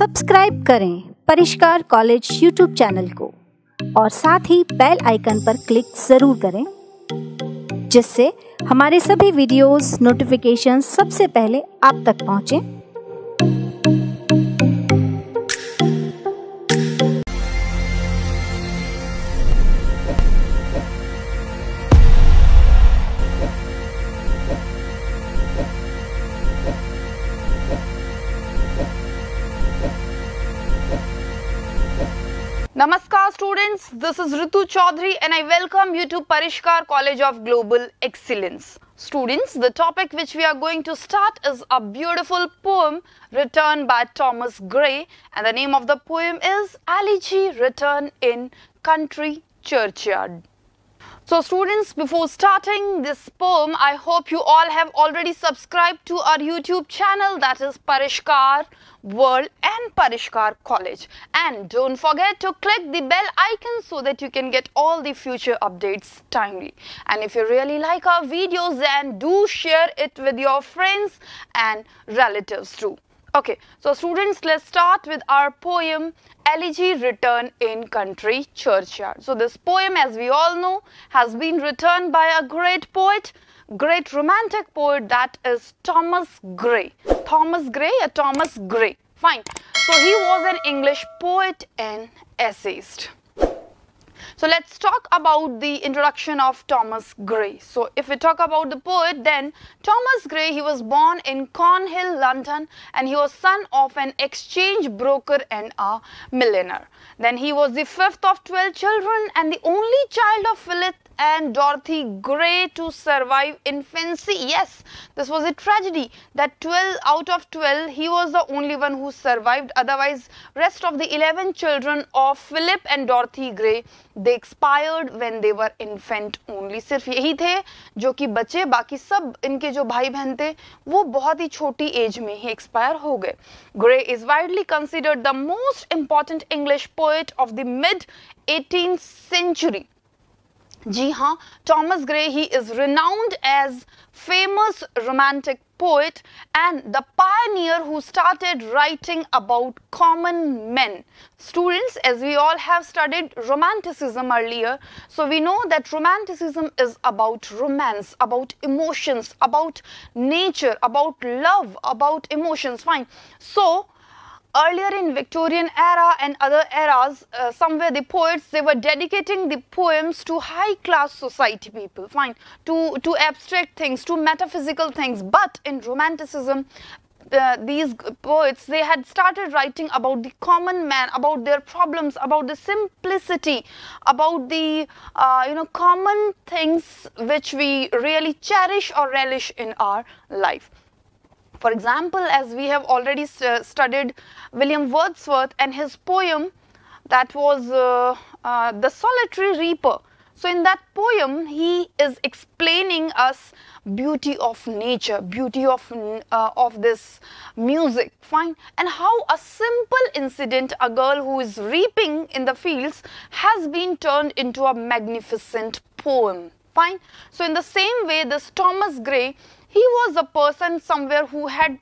Subscribe करें Parishkar college YouTube channel को और साथ ही बेल आइकन पर क्लिक ज़रूर करें जिससे हमारे सभी वीडियोस नोटिफिकेशन सबसे पहले आप तक पहुंचे this is Ritu Chaudhary and I welcome you to Parishkar College of Global Excellence. Students, the topic which we are going to start is a beautiful poem written by Thomas Gray and the name of the poem is Elegy Written in Country Churchyard. So students, before starting this poem, I hope you all have already subscribed to our YouTube channel that is Parishkar World and Parishkar College. And don't forget to click the bell icon so that you can get all the future updates timely. And if you really like our videos, then do share it with your friends and relatives too. Okay, so students, let's start with our poem Elegy Written in Country Churchyard. So this poem, as we all know, has been written by a great poet, great romantic poet that is Thomas Gray. Thomas Gray or Thomas Gray? Fine. So he was an English poet and essayist. So let's talk about the introduction of Thomas Gray. So if we talk about the poet then Thomas Gray he was born in Cornhill, London and he was son of an exchange broker and a millionaire. Then he was the fifth of 12 children and the only child of Philip and Dorothy Gray to survive infancy. Yes, this was a tragedy that 12 out of 12, he was the only one who survived. Otherwise, rest of the 11 children of Philip and Dorothy Gray, they expired when they were infant only. सिर्फ यही थे जो कि बचे बाकी सब इनके जो भाई बहन थे वो बहुत ही छोटी एज में ही एक्सपायर हो गए Gray is widely considered the most important English poet of the mid 18th century जी हाँ Thomas Gray he is renowned as famous romantic poet and the pioneer who started writing about common men. Students, as we all have studied romanticism earlier, so we know that romanticism is about romance, about emotions, about nature, about love, about emotions, fine. So, earlier in Victorian era and other eras, uh, somewhere the poets, they were dedicating the poems to high class society people, fine, to, to abstract things, to metaphysical things. But in Romanticism, uh, these poets, they had started writing about the common man, about their problems, about the simplicity, about the, uh, you know, common things which we really cherish or relish in our life. For example, as we have already st uh, studied William Wordsworth and his poem that was uh, uh, The Solitary Reaper. So, in that poem, he is explaining us beauty of nature, beauty of, uh, of this music, fine, and how a simple incident, a girl who is reaping in the fields has been turned into a magnificent poem, fine. So, in the same way, this Thomas Gray he was a person somewhere who had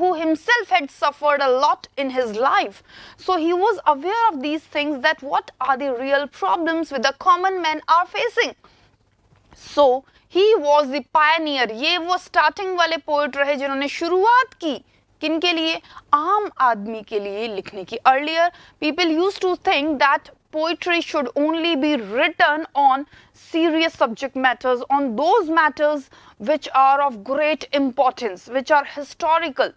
who himself had suffered a lot in his life so he was aware of these things that what are the real problems with the common men are facing so he was the pioneer. Ye wo starting wale poet रहे जिन्होंने शुरुआत ki किन के लिए आम आदमी के लिए लिखने की earlier people use to think poetry should only be written on serious subject matters on those matters which are of great importance, which are historical,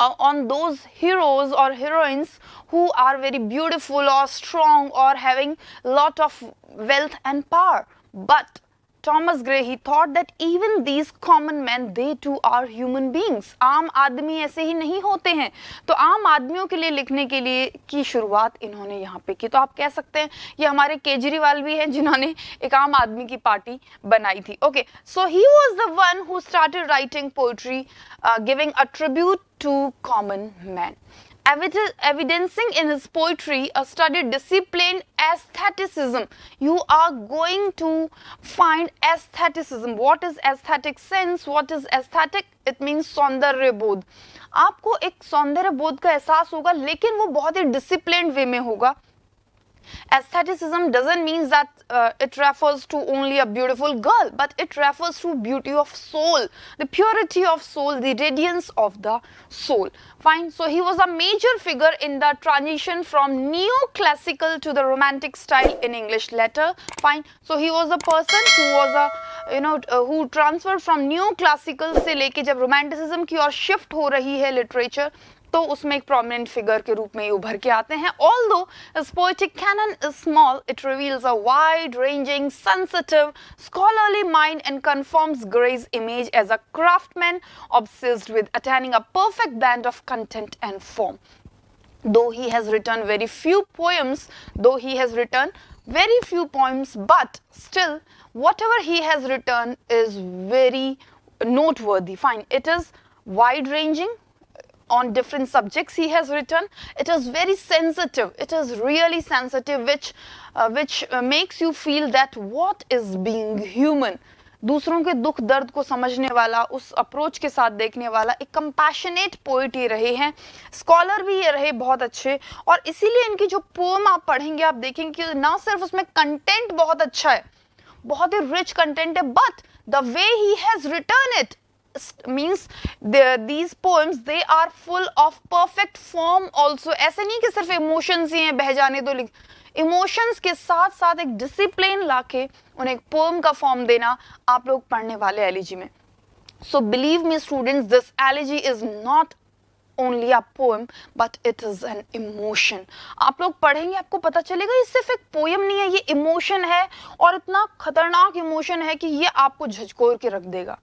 uh, on those heroes or heroines who are very beautiful or strong or having lot of wealth and power but Thomas Gray, he thought that even these common men, they too are human beings. आम आदमी ऐसे ही नहीं होते हैं तो आम आदमियों के लिए लिखने के लिए की शुरुआत इन्होंने यहाँ पे की तो आप कह सकते हैं ये हमारे केजरीवाल भी हैं जिन्होंने एक आम आदमी की पार्टी बनाई थी okay so he was the one who started writing poetry giving a tribute to common man evidencing in his poetry a studied discipline aestheticism you are going to find aestheticism what is aesthetic sense what is aesthetic it means सौंदर्य बोध आपको एक सौंदर्य बोध का एहसास होगा लेकिन वो बहुत ही डिसिप्लिन वे में होगा Aestheticism doesn't mean that uh, it refers to only a beautiful girl, but it refers to beauty of soul, the purity of soul, the radiance of the soul. Fine. So he was a major figure in the transition from neoclassical to the romantic style in English letter. Fine. So he was a person who was a, you know, uh, who transferred from neoclassical se leke jab romanticism ki ore shift ho rahi hai literature. तो उसमें एक prominent figure के रूप में उभर के आते हैं although poetic canon is small it reveals a wide ranging sensitive scholarly mind and confirms Gray's image as a craftsman obsessed with attaining a perfect blend of content and form. Though he has written very few poems, though he has written very few poems, but still, whatever he has written is very noteworthy. Fine, it is wide ranging, on different subjects he has written. It is very sensitive. It is really sensitive which, uh, which uh, makes you feel that what is being human. दूसरों के दुख दर्द को समझने वाला उस approach के साथ देखने वाला एक कंपैशनेट पोइट ये रहे हैं स्कॉलर भी ये रहे बहुत अच्छे और इसीलिए इनकी जो पोम आप पढ़ेंगे आप देखेंगे कि ना सिर्फ उसमें कंटेंट बहुत अच्छा है बहुत ही रिच कंटेंट है but the way he has return it means these poems they are full of perfect form also ऐसे नहीं कि सिर्फ इमोशंस ही हैं बह जाने दो लिख इमोशंस के साथ साथ एक डिसिप्लिन ला के उन्हें एक पोएम का फॉर्म देना आप लोग पढ़ने वाले एलिजी में so believe me students this elegy is not only a poem but it is an emotion आप लोग पढ़ेंगे आपको पता चलेगा ये सिर्फ एक पोएम नहीं है ये इमोशन है और इतना खतरनाक इमोशन है कि ये आपको झकझोर के रख देगा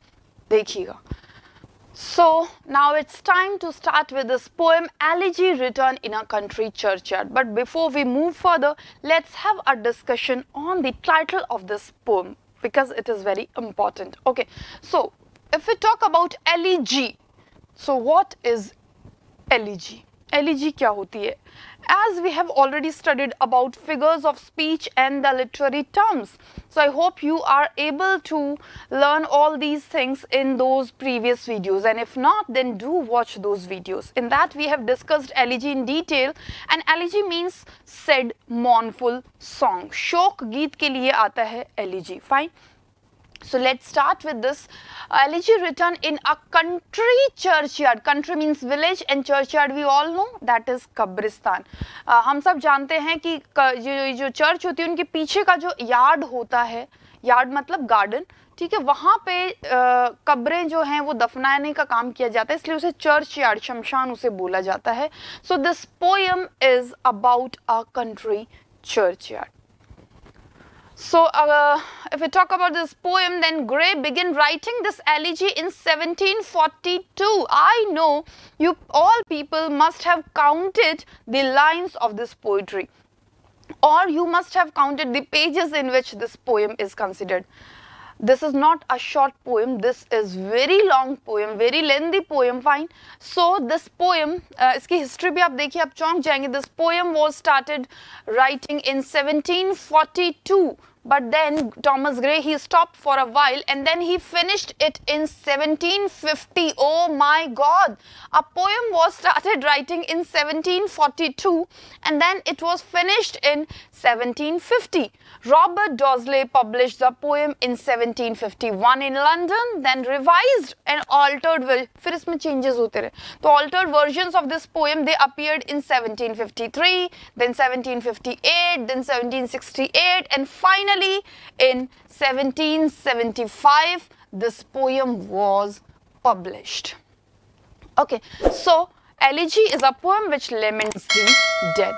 So now it's time to start with this poem Elegy written in a country churchyard. But before we move further, let's have a discussion on the title of this poem because it is very important. Okay, so if we talk about elegy, so what is elegy? Elegy e क्या होती है as we have already studied about figures of speech and the literary terms so I hope you are able to learn all these things in those previous videos and if not then do watch those videos in that we have discussed elegy in detail and elegy means sad mournful song शोक गीत के लिए आता है elegy fine e So let's start with this elegy uh, written in a country churchyard. Country means village and churchyard we all know that is कब्रिस्तान uh, हम सब जानते हैं कि जो जो चर्च होती है उनके पीछे का जो yard होता है यार्ड मतलब गार्डन ठीक है वहाँ पे कब्रें जो हैं वो दफनाने का काम किया जाता है इसलिए उसे चर्च यार्ड शमशान उसे बोला जाता है so this poem is about a country churchyard So, uh, if we talk about this poem, then Gray began writing this elegy in 1742. I know you all people must have counted the lines of this poetry or you must have counted the pages in which this poem is considered. This is not a short poem, this is very long poem, very lengthy poem, fine. So, this poem, uh, history भी आप देखिए, आप चौंक जाएंगे. This poem was started writing in 1742 but then Thomas Gray he stopped for a while and then he finished it in 1750. Oh my god! A poem was started writing in 1742 and then it was finished in 1750. Robert Dosley published the poem in 1751 in London, then revised and altered, फिर इसमें changes होते रहे. altered versions of this poem, they appeared in 1753, then 1758, then 1768 and finally in 1775, this poem was published. Okay, so elegy is a poem which laments the dead.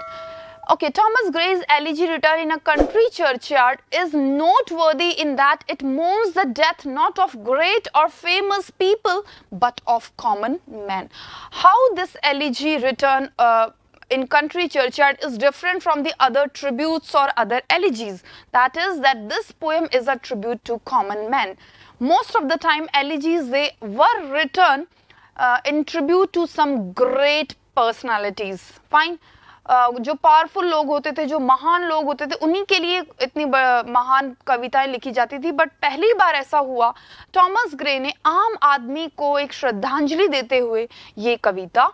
Okay, Thomas Gray's elegy written in a country churchyard is noteworthy in that it mourns the death not of great or famous people but of common men. How this elegy written uh, in country churchyard is different from the other tributes or other elegies. That is that this poem is a tribute to common men. Most of the time elegies they were written uh, in tribute to some great personalities. Fine. जो powerful लोग होते थे जो महान लोग होते थे उन्हीं के लिए इतनी महान कविताएं लिखी जाती थी बट पहली बार ऐसा हुआ थॉमस ग्रे ने आम आदमी को एक श्रद्धांजलि देते हुए ये कविता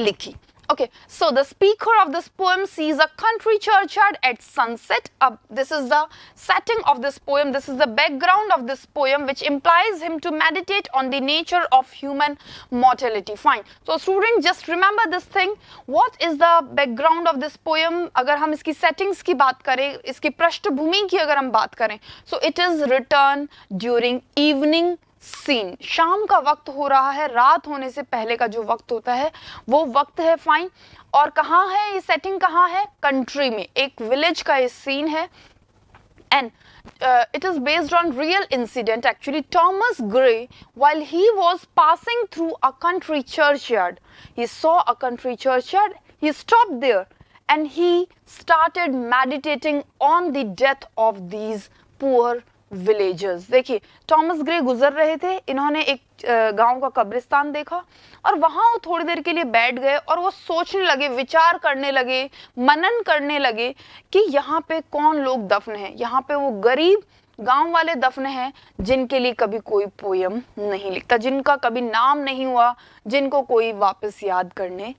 लिखी Okay, so the speaker of this poem sees a country churchyard at sunset. Uh, this is the setting of this poem. This is the background of this poem which implies him to meditate on the nature of human mortality. Fine. So student just remember this thing. What is the background of this poem? अगर हम इसकी settings की बात करें, इसकी पृष्ठभूमि की अगर हम So it is written during evening scene शाम का वक्त हो रहा है रात होने से पहले का जो वक्त होता है वो वक्त है फाइन और कहाँ है ये सेटिंग कहाँ है कंट्री में एक विलेज का ये सीन है and it is based on real incident actually thomas gray while he was passing through a country churchyard he saw a country churchyard he stopped there and he started meditating on the death of these poor villagers देखिए Thomas Gray गुजर रहे थे इन्होंने एक गांव का कब्रिस्तान देखा और वहां वो थोड़ी देर के लिए बैठ गए और वो सोचने लगे विचार करने लगे मनन करने लगे कि यहाँ पे कौन लोग दफन है यहाँ पे वो गरीब गांव वाले दफन हैं जिनके लिए कभी कोई पोयम नहीं लिखता जिनका कभी नाम नहीं हुआ जिनको कोई वापस याद करने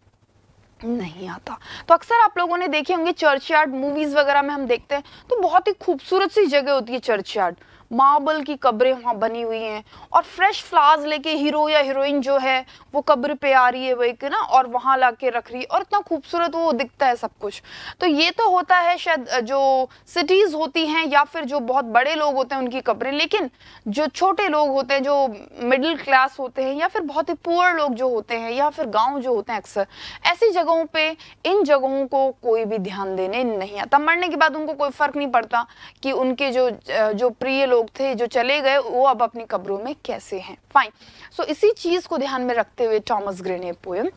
नहीं आता तो अक्सर आप लोगों ने देखे होंगे चर्च यार्ड मूवीज़ वगैरह में हम देखते हैं तो बहुत ही खूबसूरत सी जगह होती है चर्च यार्ड मार्बल की कब्रें वहाँ बनी हुई हैं और फ्रेश फ्लावर्स लेके हीरो या हीरोइन जो है वो कब्र पे आ रही है वो एक ना और वहाँ ला के रख रही है और इतना खूबसूरत वो दिखता है सब कुछ तो ये तो होता है शायद जो सिटीज़ होती हैं या फिर जो बहुत बड़े लोग होते हैं उनकी कब्रें लेकिन जो छोटे लोग होते हैं जो मिडिल क्लास होते हैं या फिर बहुत ही पुअर लोग जो होते हैं या फिर गाँव जो होते हैं अक्सर ऐसी जगहों पर इन जगहों को कोई भी ध्यान देने नहीं आता मरने के बाद उनको कोई फ़र्क नहीं पड़ता कि उनके जो जो प्रिय लोग लोग थे जो चले गए वो अब अपनी कब्रों में कैसे हैं फाइन सो so, इसी चीज़ को ध्यान में रखते हुए टॉमस ग्रे ने पोएम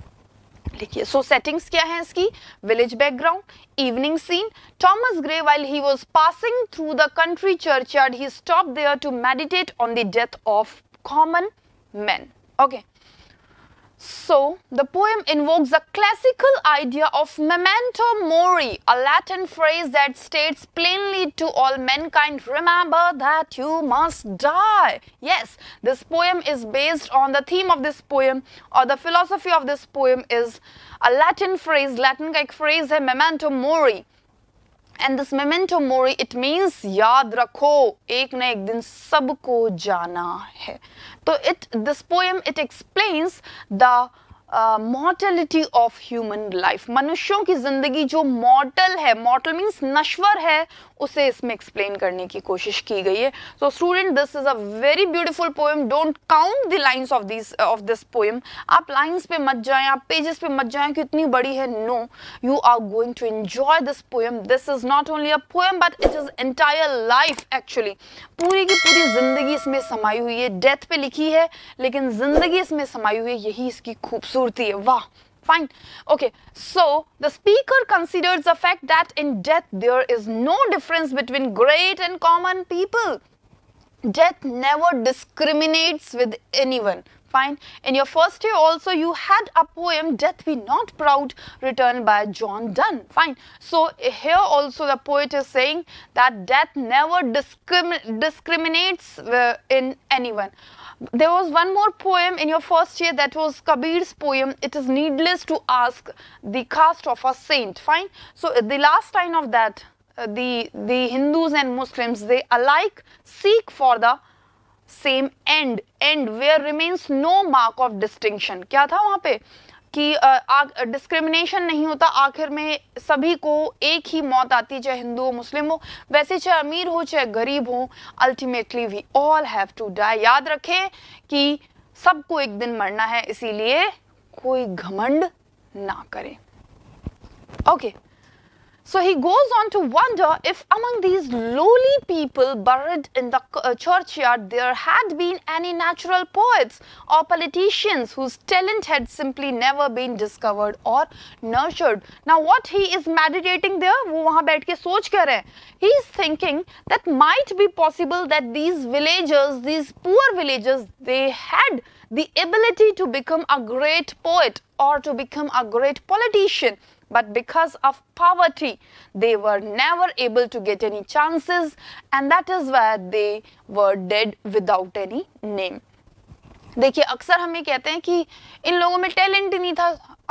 लिखिए सो सेटिंग्स क्या है इसकी village background evening scene Thomas Gray while he was passing through the country churchyard he stop there to meditate on the death of common man okay So, the poem invokes a classical idea of memento mori, a Latin phrase that states plainly to all mankind, remember that you must die. Yes, this poem is based on the theme of this poem or the philosophy of this poem is a Latin phrase, Latin like phrase, memento mori. And this memento mori it means याद रखो एक ना एक दिन सबको जाना है तो it this poem it explains the mortality of human life मनुष्यों की ज़िंदगी जो मॉर्टल है मॉर्टल मीन्स नश्वर है उसे इसमें एक्सप्लेन करने की कोशिश की गई है so student this is a very beautiful poem don't count the lines of this of this poem आप लाइन्स पे मत जाएं आप पेजेस पे मत जाएं कि इतनी बड़ी है no you are going to enjoy this poem this is not only a poem but it is entire life actually पूरी की पूरी ज़िंदगी इसमें समाई हुई है डेथ पे लिखी है लेकिन ज़िंदगी इसमें समाई हुई है यही इसकी खूबसूरत खूबसूरती fine okay so the speaker considers the fact that in death there is no difference between great and common people death never discriminates with anyone fine in your first year also you had a poem death be not proud written by john donne fine so here also the poet is saying that death never discriminates uh, in anyone there was one more poem in your first year that was Kabir's poem, It is Needless to Ask the Caste of a Saint, fine. So uh, the last line of that, uh, the, the Hindus and Muslims, they alike seek for the same end, end where remains no mark of distinction. क्या था वहाँ पे? कि discrimination नहीं होता आखिर में सभी को एक ही मौत आती चाहे हिंदू हो मुस्लिम हो वैसे चाहे अमीर हो चाहे गरीब हो ultimately we all have to die याद रखें कि सबको एक दिन मरना है इसीलिए कोई घमंड ना करें okay okay. So he goes on to wonder if among these lowly people buried in the uh, churchyard there had been any natural poets or politicians whose talent had simply never been discovered or nurtured. Now what he is meditating there, वो वहाँ बैठ के सोच कर रहे He is thinking that might be possible that these villagers, these poor villagers, they had the ability to become a great poet or to become a great politician. but because of poverty they were never able to get any chances and that is why they were dead without any name देखिए अक्सर हमें कहते हैं कि इन लोगों में talent ही नहीं था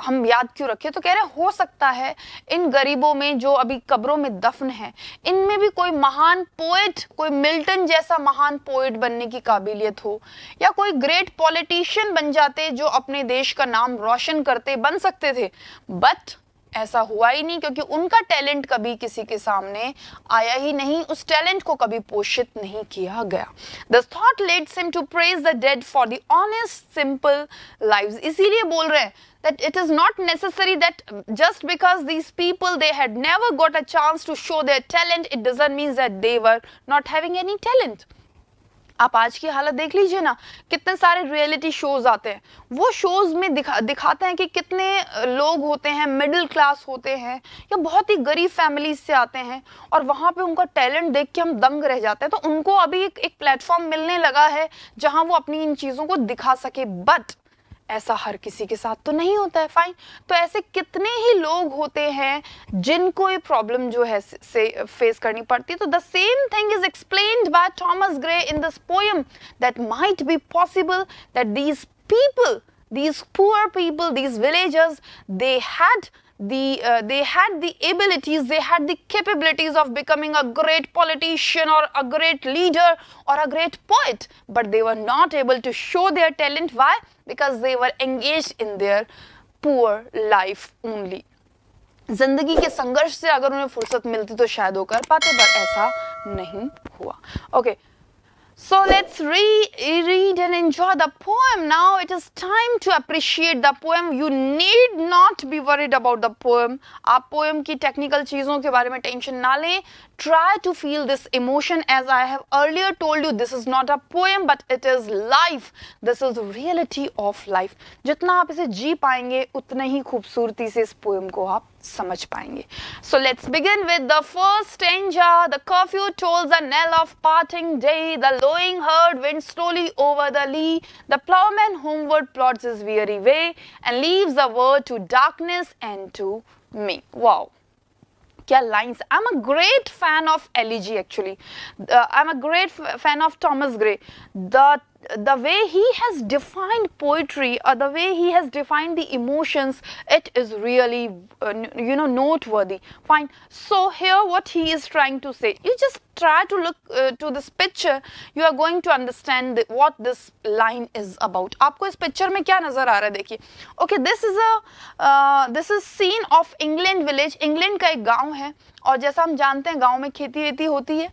हम याद क्यों रखे तो कह रहे हो सकता है इन गरीबों में जो अभी कब्रों में दफन है इनमें भी कोई महान पोएट कोई मिल्टन जैसा महान पोएट बनने की काबिलियत हो या कोई ग्रेट पॉलिटिशियन बन जाते जो अपने देश का नाम रोशन करते बन सकते थे बट ऐसा हुआ ही नहीं क्योंकि उनका टैलेंट कभी किसी के सामने आया ही नहीं उस टैलेंट को कभी पोषित नहीं किया गया the thought lets him to praise the dead for the honest simple lives इसीलिए बोल रहे हैं that it is not necessary that just because these people they had never got a chance to show their talent it doesn't mean that they were not having any talent आप आज की हालत देख लीजिए ना कितने सारे रियलिटी शोज आते हैं वो शोज में दिखा दिखाते हैं कि कितने लोग होते हैं मिडिल क्लास होते हैं या बहुत ही गरीब फैमिलीज से आते हैं और वहाँ पे उनका टैलेंट देख के हम दंग रह जाते हैं तो उनको अभी एक एक प्लेटफॉर्म मिलने लगा है जहाँ वो अपनी इन चीज़ों को दिखा सके बट ऐसा हर किसी के साथ तो नहीं होता है फाइन तो ऐसे कितने ही लोग होते हैं जिनको ये प्रॉब्लम जो है से फेस करनी पड़ती है तो the same thing is explain by Thomas Gray in this poem that might be possible that these people these poor people these villagers they had the uh, they had the abilities they had the capabilities of becoming a great politician or a great leader or a great poet but they were not able to show their talent why because they were engaged in their poor life only जिंदगी के संघर्ष से अगर उन्हें फुर्सत मिलती तो शायद वो कर पाते पर ऐसा नहीं हुआ okay okay. So let's re read and enjoy the poem. Now it is time to appreciate the poem. You need not be worried about the poem. आप poem की technical चीज़ों के बारे में tension ना लें try to feel this emotion as I have earlier told you this is not a poem but it is life this is reality of life jitna aap ise jee payenge utna hi khoobsurti se is poem ko aap samajh so let's begin with the first stanza the curfew tolls the knell of parting day the lowing herd winds slowly over the lea the ploughman homeward plods his weary way and leaves the world to darkness and to me wow kya lines i'm a great fan of leg actually uh, i'm a great fan of thomas gray the the way he has defined poetry or the way he has defined the emotions it is really uh, you know noteworthy fine so here what he is trying to say you just try to look uh, to this picture you are going to understand the, what this line is about aapko is picture mein kya nazar aa raha hai okay this is a uh, this is scene of england village england ka ek gaon hai और जैसा हम जानते हैं गांव में खेती वेती होती है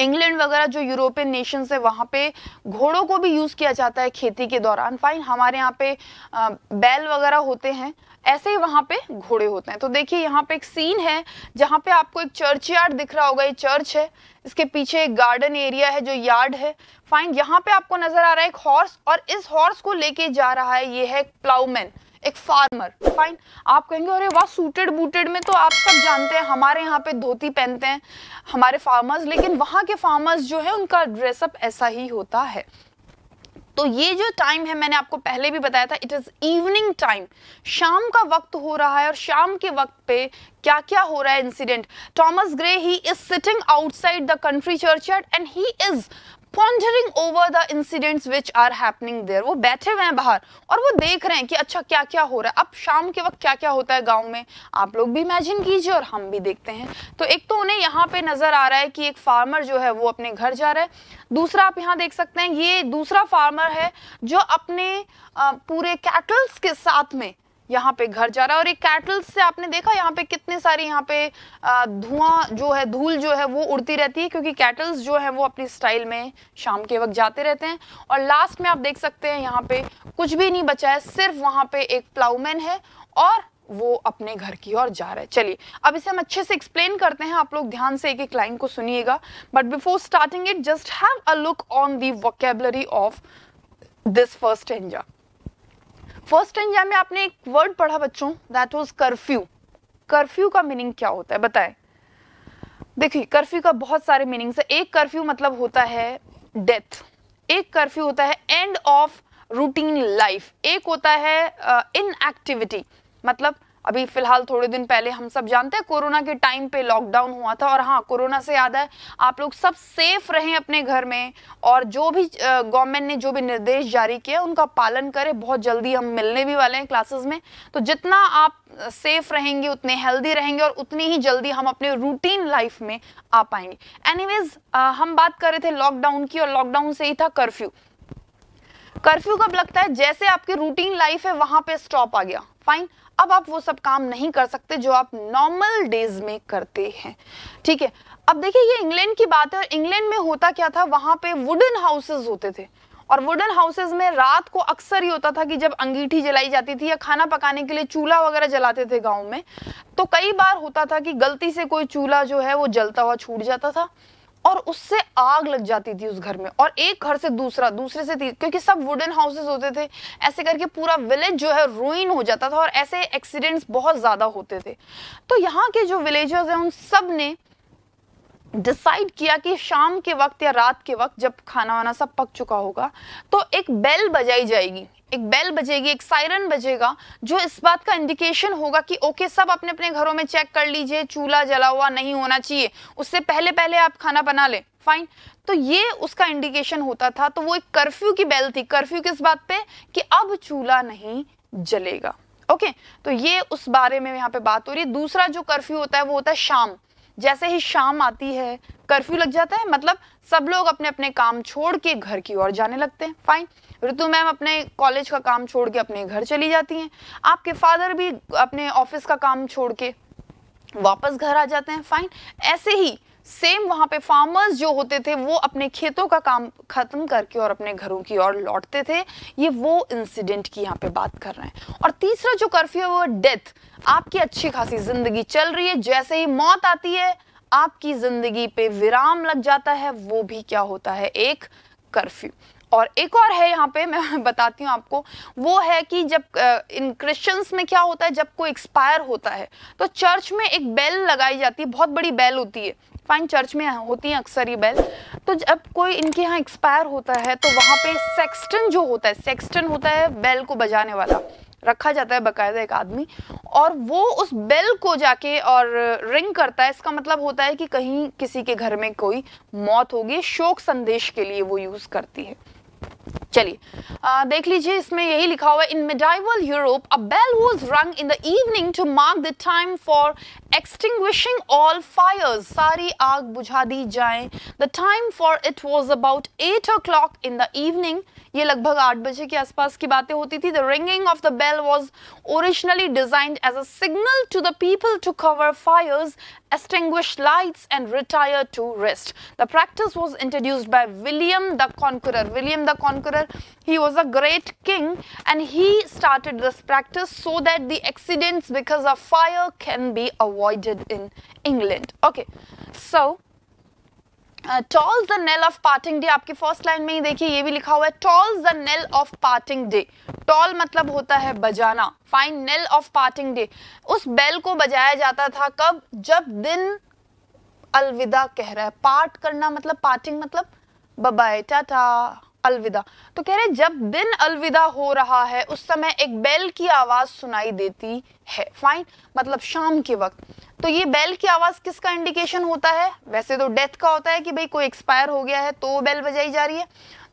इंग्लैंड वगैरह जो यूरोपियन नेशंस है वहाँ पे घोड़ों को भी यूज़ किया जाता है खेती के दौरान फाइन हमारे यहाँ पे बैल वगैरह होते हैं ऐसे ही वहाँ पे घोड़े होते हैं तो देखिए यहाँ पे एक सीन है जहाँ पे आपको एक चर्च यार्ड दिख रहा होगा ये चर्च है इसके पीछे एक गार्डन एरिया है जो यार्ड है फाइन यहाँ पे आपको नजर आ रहा है एक हॉर्स और इस हॉर्स को लेके जा रहा है ये है प्लाउमैन एक फार्मर फाइन आप कहेंगे अरे वाह सूटेड बूटेड में तो आप सब जानते हैं हमारे यहाँ पे धोती पहनते हैं हमारे फार्मर्स लेकिन वहाँ के फार्मर्स जो है उनका ड्रेसअप ऐसा ही होता है तो ये जो टाइम है मैंने आपको पहले भी बताया था इट इज़ इवनिंग टाइम शाम का वक्त हो रहा है और शाम के वक्त पे क्या क्या हो रहा है incident Thomas Gray he is sitting outside the country church and he is pondering over the incidents which are happening there वो बैठे हुए हैं बाहर और वो देख रहे हैं कि अच्छा क्या क्या हो रहा है अब शाम के वक्त क्या क्या होता है गांव में आप लोग भी इमेजिन कीजिए और हम भी देखते हैं तो एक तो उन्हें यहाँ पे नज़र आ रहा है कि एक फार्मर जो है वो अपने घर जा रहा है दूसरा आप यहाँ देख सकते हैं ये दूसरा फार्मर है जो अपने पूरे कैटल्स के साथ में यहाँ पे घर जा रहा है और एक कैटल्स से आपने देखा यहाँ पे कितने सारे यहाँ पे धुआं जो है धूल जो है वो उड़ती रहती है क्योंकि कैटल्स जो है वो अपनी स्टाइल में शाम के वक्त जाते रहते हैं और लास्ट में आप देख सकते हैं यहाँ पे कुछ भी नहीं बचा है सिर्फ वहां पे एक प्लाउमैन है और वो अपने घर की ओर जा रहा है चलिए अब इसे हम अच्छे से एक्सप्लेन करते हैं आप लोग ध्यान से एक एक लाइन को सुनिएगा but before starting it just have a look on the vocabulary of this first stanza first exam में आपने एक वर्ड पढ़ा बच्चों दैट वॉज कर्फ्यू कर्फ्यू का मीनिंग क्या होता है बताए देखिए कर्फ्यू का बहुत सारे मीनिंग है एक कर्फ्यू मतलब होता है डेथ एक कर्फ्यू होता है एंड ऑफ रूटीन लाइफ एक होता है इनएक्टिविटी uh, मतलब अभी फिलहाल थोड़े दिन पहले हम सब जानते हैं कोरोना के टाइम पे लॉकडाउन हुआ था और हाँ कोरोना से याद है आप लोग सब सेफ रहें अपने घर में और जो भी गवर्नमेंट ने जो भी निर्देश जारी किया उनका पालन करें बहुत जल्दी हम मिलने भी वाले हैं क्लासेस में तो जितना आप सेफ रहेंगे उतने हेल्दी रहेंगे और उतनी ही जल्दी हम अपने रूटीन लाइफ में आ पाएंगे एनीवेज हम बात कर रहे थे लॉकडाउन की और लॉकडाउन से ही था कर्फ्यू कर्फ्यू कब लगता है जैसे आपकी रूटीन लाइफ है वहां पे स्टॉप आ गया फाइन अब आप वो सब काम नहीं कर सकते जो आप नॉर्मल डेज में करते हैं ठीक है अब देखिए ये इंग्लैंड की बात है और इंग्लैंड में होता क्या था वहां पे वुडन हाउसेज होते थे और वुडन हाउसेज में रात को अक्सर ही होता था कि जब अंगीठी जलाई जाती थी या खाना पकाने के लिए चूल्हा वगैरह जलाते थे गांव में तो कई बार होता था कि गलती से कोई चूल्हा जो है वो जलता हुआ छूट जाता था और उससे आग लग जाती थी उस घर में और एक घर से दूसरा दूसरे से क्योंकि सब वुडन हाउसेस होते थे ऐसे करके पूरा विलेज जो है रोइन हो जाता था और ऐसे एक्सीडेंट्स बहुत ज़्यादा होते थे तो यहाँ के जो विलेजर्स हैं उन सब ने डिसाइड किया कि शाम के वक्त या रात के वक्त जब खाना वाना सब पक चुका होगा तो एक बेल बजाई जाएगी एक बेल बजेगी एक साइरन बजेगा जो इस बात का इंडिकेशन होगा कि ओके सब अपने अपने घरों में चेक कर लीजिए चूल्हा जला हुआ नहीं होना चाहिए उससे पहले पहले आप खाना बना ले फाइन तो ये उसका इंडिकेशन होता था तो वो एक कर्फ्यू की बेल थी कर्फ्यू किस बात पे कि अब चूल्हा नहीं जलेगा ओके तो ये उस बारे में यहाँ पे बात हो रही है दूसरा जो कर्फ्यू होता है वो होता है शाम जैसे ही शाम आती है कर्फ्यू लग जाता है मतलब सब लोग अपने अपने काम छोड़ के घर की ओर जाने लगते हैं फाइन ऋतु मैम अपने कॉलेज का काम छोड़ के अपने घर चली जाती हैं आपके फादर भी अपने ऑफिस का काम छोड़ के वापस घर आ जाते हैं फाइन ऐसे ही सेम वहाँ पे फार्मर्स जो होते थे वो अपने खेतों का काम ख़त्म करके और अपने घरों की ओर लौटते थे ये वो इंसिडेंट की यहाँ पे बात कर रहे हैं और तीसरा जो कर्फ्यू है वो डेथ आपकी अच्छी खासी ज़िंदगी चल रही है जैसे ही मौत आती है आपकी ज़िंदगी पे विराम लग जाता है वो भी क्या होता है एक कर्फ्यू और एक और है यहाँ पे मैं बताती हूँ आपको वो है कि जब इन क्रिश्चियंस में क्या होता है जब कोई एक्सपायर होता है तो चर्च में एक बेल लगाई जाती है बहुत बड़ी बेल होती है फाइन चर्च में होती है अक्सर ये बेल तो जब कोई इनके यहाँ एक्सपायर होता है तो वहाँ पे सेक्सटन जो होता है सेक्सटन होता है बेल को बजाने वाला रखा जाता है बकायदा एक आदमी और वो उस बेल को जाके और रिंग करता है इसका मतलब होता है कि कहीं किसी के घर में कोई मौत होगी शोक संदेश के लिए वो यूज़ करती है चलिए देख लीजिए इसमें यही लिखा हुआ है in medieval Europe a bell was rung in the evening to mark the time for extinguishing all fires सारी आग बुझा दी जाए the time for it was about eight o'clock in the evening ये लगभग आठ बजे के आसपास की बातें होती थी the ringing of the bell was originally designed as a signal to the people to cover fires extinguish lights and retire to rest. The practice was introduced by William the Conqueror. William the Conqueror, he was a great king and he started this practice so that the accidents because of fire can be avoided in England. Okay, so tolls the knell of parting day आपकी first line में ही देखिए ये भी लिखा हुआ है tolls the knell of parting day toll मतलब होता है बजाना fine knell of parting day उस बेल को बजाया जाता था कब जब दिन अलविदा कह रहा है पार्ट करना मतलब पार्टिंग मतलब बाय टाटा अलविदा तो कह रहे जब दिन अलविदा हो रहा है उस समय एक बेल की आवाज़ सुनाई देती है फाइन मतलब शाम के वक्त तो ये बेल की आवाज़ किसका इंडिकेशन होता है वैसे तो डेथ का होता है कि भाई कोई एक्सपायर हो गया है तो बेल बजाई जा रही है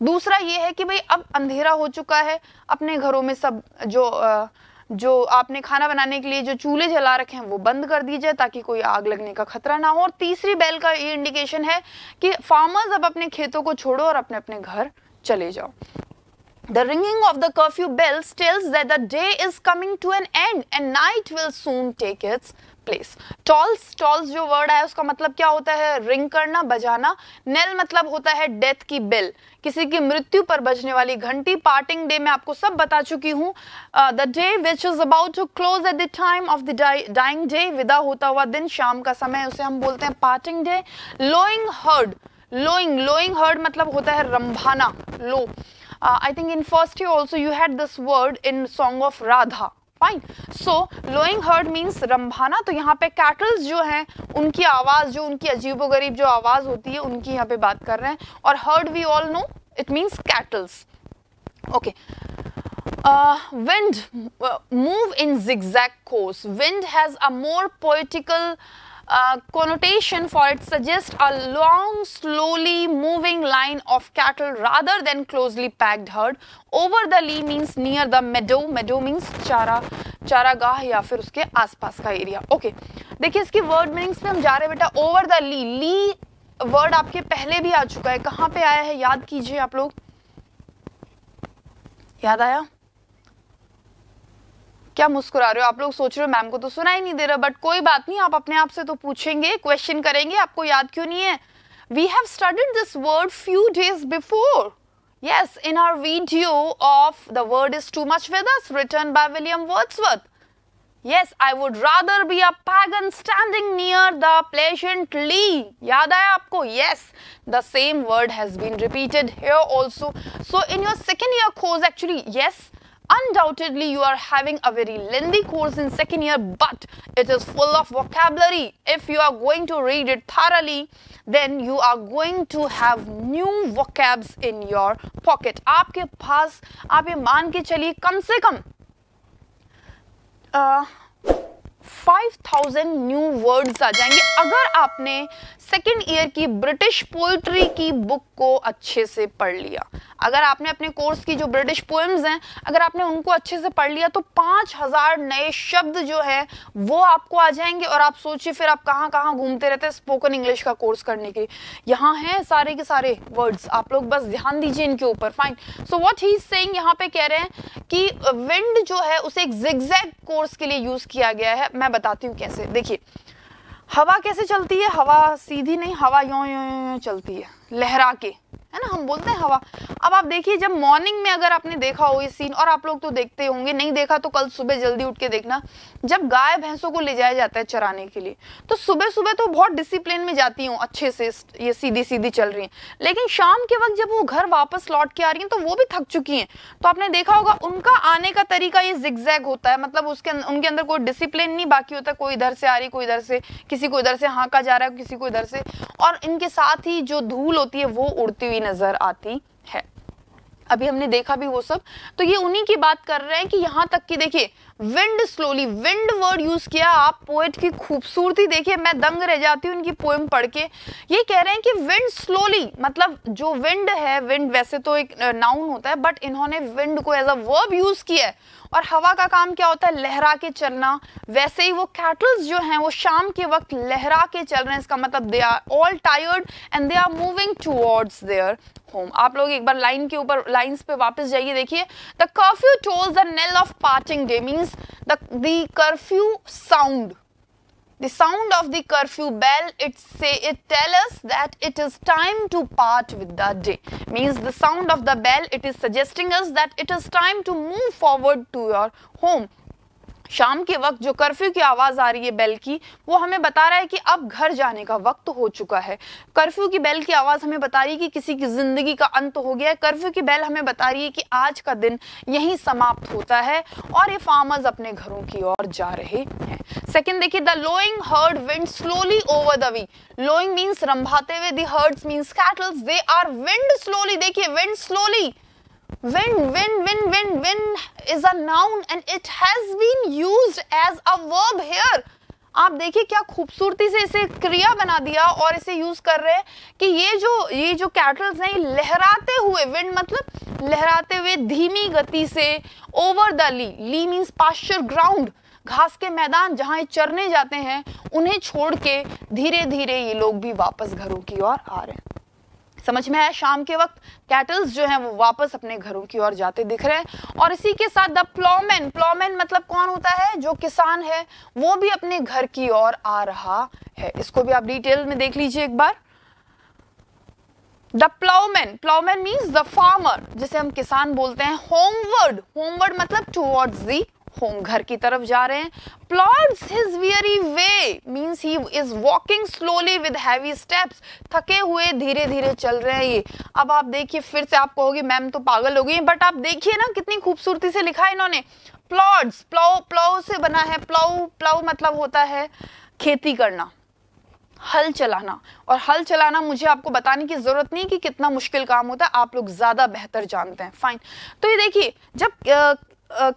दूसरा ये है कि भाई अब अंधेरा हो चुका है अपने घरों में सब जो आ, जो आपने खाना बनाने के लिए जो चूल्हे जला रखे हैं वो बंद कर दी जाए ताकि कोई आग लगने का खतरा ना हो और तीसरी बेल का ये इंडिकेशन है कि फार्मर्स अब अपने खेतों को छोड़ो और अपने अपने घर चले जाओ the ringing of the curfew bell tells that the day is coming to an end and night will soon take its place tolls tolls जो वर्ड है उसका मतलब क्या होता है रिंग करना बजाना नेल मतलब होता है डेथ की बेल किसी की मृत्यु पर बजने वाली घंटी पार्टिंग डे में आपको सब बता चुकी हूँ the day which is about to close at the time of the dying day विदा होता हुआ दिन शाम का समय उसे हम बोलते हैं parting day lowing herd lowing lowing herd मतलब होता है रंभाना लो I think in first you also you had this word in song of Radha fine so lowing herd means रंभाना तो यहाँ पे कैटल्स जो हैं उनकी आवाज़ जो उनकी अजीबोगरीब जो आवाज़ होती है उनकी यहाँ पे बात कर रहे हैं और herd we all know it means cattles okay wind move in zigzag course wind has a more poetical uh, connotation for it suggests a long, slowly moving line of cattle rather than closely packed herd. Over the lee means near the meadow. Meadow means चारा चारागाह या फिर उसके आसपास का area okay okay. देखिए इसकी word meanings पे हम जा रहे हैं बेटा over the lea lea word आपके पहले भी आ चुका है कहाँ पे आया है याद कीजिए आप लोग याद आया क्या मुस्कुरा रहे हो आप लोग सोच रहे हो मैम को तो सुना ही नहीं दे रहा बट कोई बात नहीं आप अपने आप से तो पूछेंगे क्वेश्चन करेंगे आपको याद क्यों नहीं है we have studied this word few days before yes in our video of the word is too much with us written by William Wordsworth yes I would rather be a pagan standing near the pleasant lea याद आया आपको yes the same word has been repeated here also so in your second year खोज actually yes Undoubtedly, you are having a very lengthy course in second year, but it is full of vocabulary. If you are going to read it thoroughly, then you are going to have new vocabs in your pocket. आपके पास आप ये मान के चलिए कम से कम five thousand new words आ जाएंगे अगर आपने सेकेंड ईयर की ब्रिटिश पोइट्री की बुक को अच्छे से पढ़ लिया अगर आपने अपने कोर्स की जो ब्रिटिश पोएम्स हैं अगर आपने उनको अच्छे से पढ़ लिया तो पाँच हज़ार नए शब्द जो है वो आपको आ जाएंगे और आप सोचिए फिर आप कहाँ कहाँ घूमते रहते हैं स्पोकन इंग्लिश का कोर्स करने के यहाँ हैं सारे के सारे वर्ड्स आप लोग बस ध्यान दीजिए इनके ऊपर फाइन सो वॉट ही सेंग यहाँ पे कह रहे हैं कि विंड जो है उसे एक जिग्जैग कोर्स के लिए यूज़ किया गया है मैं बताती हूँ कैसे देखिए हवा कैसे चलती है हवा सीधी नहीं हवा यों यों यो चलती है लहरा के है ना हम बोलते हैं हवा अब आप देखिए जब मॉर्निंग में अगर आपने देखा हो ये सीन और आप लोग तो देखते होंगे नहीं देखा तो कल सुबह जल्दी उठ के देखना जब गाय भैंसों को ले जाया जाता है चराने के लिए तो सुबह सुबह तो बहुत डिसिप्लिन में जाती हूँ अच्छे से ये सीधी सीधी चल रही है लेकिन शाम के वक्त जब वो घर वापस लौट के आ रही है तो वो भी थक चुकी है तो आपने देखा होगा उनका आने का तरीका ये जिक्जैग होता है मतलब उसके अं-, उनके अंदर कोई डिसिप्लिन नहीं बाकी होता कोई इधर से आ रही कोई इधर से किसी को इधर से हाँका जा रहा है किसी को इधर से और इनके साथ ही जो धूल होती है वो उड़ती हुई नजर आती है अभी हमने देखा भी वो सब तो ये उन्हीं की बात कर रहे हैं कि यहां तक कि देखिए wind slowly wind word use किया आप पोएट की खूबसूरती देखिए मैं दंग रह जाती हूँ उनकी पोएम पढ़ के ये कह रहे हैं कि विंड स्लोली मतलब जो विंड है विंड वैसे तो एक नाउन होता है बट इन्होंने विंड को एज अ वर्ब यूज़ किया है और हवा का काम क्या होता है लहरा के चलना वैसे ही वो कैटल्स जो हैं वो शाम के वक्त लहरा के चल रहे हैं इसका मतलब they are all tired and they are moving towards their home आप लोग एक बार लाइन के ऊपर लाइंस पे वापस जाइए देखिए the curfew tolls the knell of parting day means the curfew sound the sound of the curfew bell it say it tell us that it is time to part with the day means the sound of the bell it is suggesting us that it is time to move forward to your home शाम के वक्त जो curfew की आवाज़ आ रही है bell की वो हमें बता रहा है कि अब घर जाने का वक्त हो चुका है कर्फ्यू की बेल की आवाज़ हमें बता रही है कि किसी की ज़िंदगी का अंत हो गया है कर्फ्यू की बेल हमें बता रही है कि आज का दिन यही समाप्त होता है और ये फार्मर्स अपने घरों की ओर जा रहे हैं सेकेंड देखिए the lowing herd wind slowly over the week lowing means रंभाते हुए the means cattles they are wind slowly देखिए wind slowly When, when, when, when, when is a noun and it has been used as a verb here. आप देखिए क्या खूबसूरती से इसे क्रिया बना दिया और इसे यूज कर रहे हैं कि ये जो ये जो कैटल्स हैं लहराते हुए विंड मतलब लहराते हुए धीमी गति से over the lea lea means pasture ground घास के मैदान जहां ये चरने जाते हैं उन्हें छोड़ के धीरे धीरे ये लोग भी वापस घरों की ओर आ रहे हैं समझ में आया शाम के वक्त कैटल्स जो हैं वो वापस अपने घरों की ओर जाते दिख रहे हैं और इसी के साथ द प्लॉमैन प्लॉमैन मतलब कौन होता है जो किसान है वो भी अपने घर की ओर आ रहा है इसको भी आप डिटेल में देख लीजिए एक बार the ploughman ploughman means the farmer जिसे हम किसान बोलते हैं होमवर्ड होमवर्ड मतलब टूवर्ड्स दी होम घर की तरफ जा रहे हैं plots his weary way means he is walking slowly with heavy steps थके हुए धीरे धीरे चल रहे हैं ये अब आप देखिए फिर से आप कहोगे मैम तो पागल हो गई है बट आप देखिए ना कितनी खूबसूरती से लिखा है इन्होंने प्लॉट्स प्लाउ प्लाउ से बना है प्लाउ प्लाउ मतलब होता है खेती करना हल चलाना और हल चलाना मुझे आपको बताने की ज़रूरत नहीं कि कितना मुश्किल काम होता है आप लोग ज़्यादा बेहतर जानते हैं फाइन तो ये देखिए जब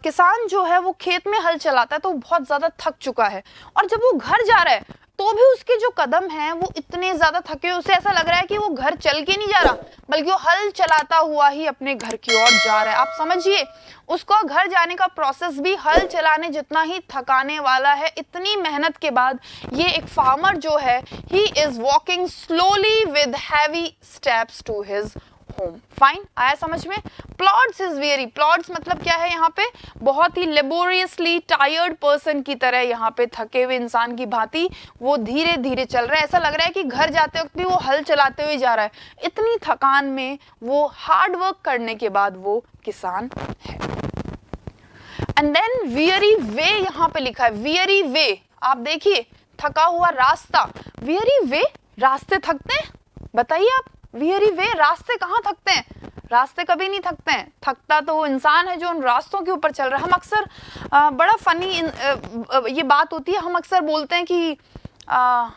किसान जो है वो खेत में हल चलाता है तो बहुत ज़्यादा थक चुका है और जब वो घर जा रहा है तो भी उसके जो कदम हैं वो इतने ज़्यादा थके उसे ऐसा लग रहा है कि वो घर चल के नहीं जा रहा बल्कि वो हल चलाता हुआ ही अपने घर की ओर जा रहा है आप समझिए उसको घर जाने का प्रोसेस भी हल चलाने जितना ही थकाने वाला है इतनी मेहनत के बाद ये एक फार्मर जो है he is walking slowly with heavy steps to his home fine आया समझ में प्लॉट्स इज वेरी प्लॉट्स मतलब क्या है यहाँ पे बहुत ही लेबोरियसली टायर्ड पर्सन की तरह यहाँ पे थके हुए इंसान की भांति वो धीरे धीरे चल रहा है ऐसा लग रहा है कि घर जाते वक्त भी वो हल चलाते हुए जा रहा है इतनी थकान में वो हार्ड वर्क करने के बाद वो किसान है एंड देन वियरी वे यहाँ पे लिखा है वियरी वे आप देखिए थका हुआ रास्ता वियरी वे रास्ते थकते बताइए आप वियरी वे रास्ते कहाँ थकते हैं रास्ते कभी नहीं थकते हैं थकता तो वो इंसान है जो उन रास्तों के ऊपर चल रहा है हम अक्सर बड़ा फनी इन, आ, ये बात होती है हम अक्सर बोलते हैं कि आ,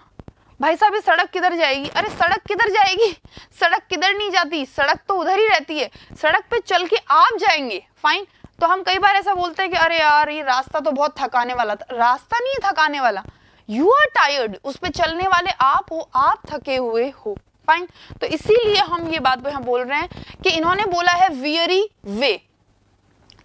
भाई साहब ये सड़क किधर जाएगी अरे सड़क किधर जाएगी सड़क किधर नहीं जाती सड़क तो उधर ही रहती है सड़क पे चल के आप जाएंगे फाइन तो हम कई बार ऐसा बोलते हैं कि अरे यार ये रास्ता तो बहुत थकाने वाला था रास्ता नहीं है थकाने वाला यू आर टायर्ड उस पर चलने वाले आप हो आप थके हुए हो फाइन तो इसीलिए हम ये बात हम बोल रहे हैं कि इन्होंने बोला है वियरी वे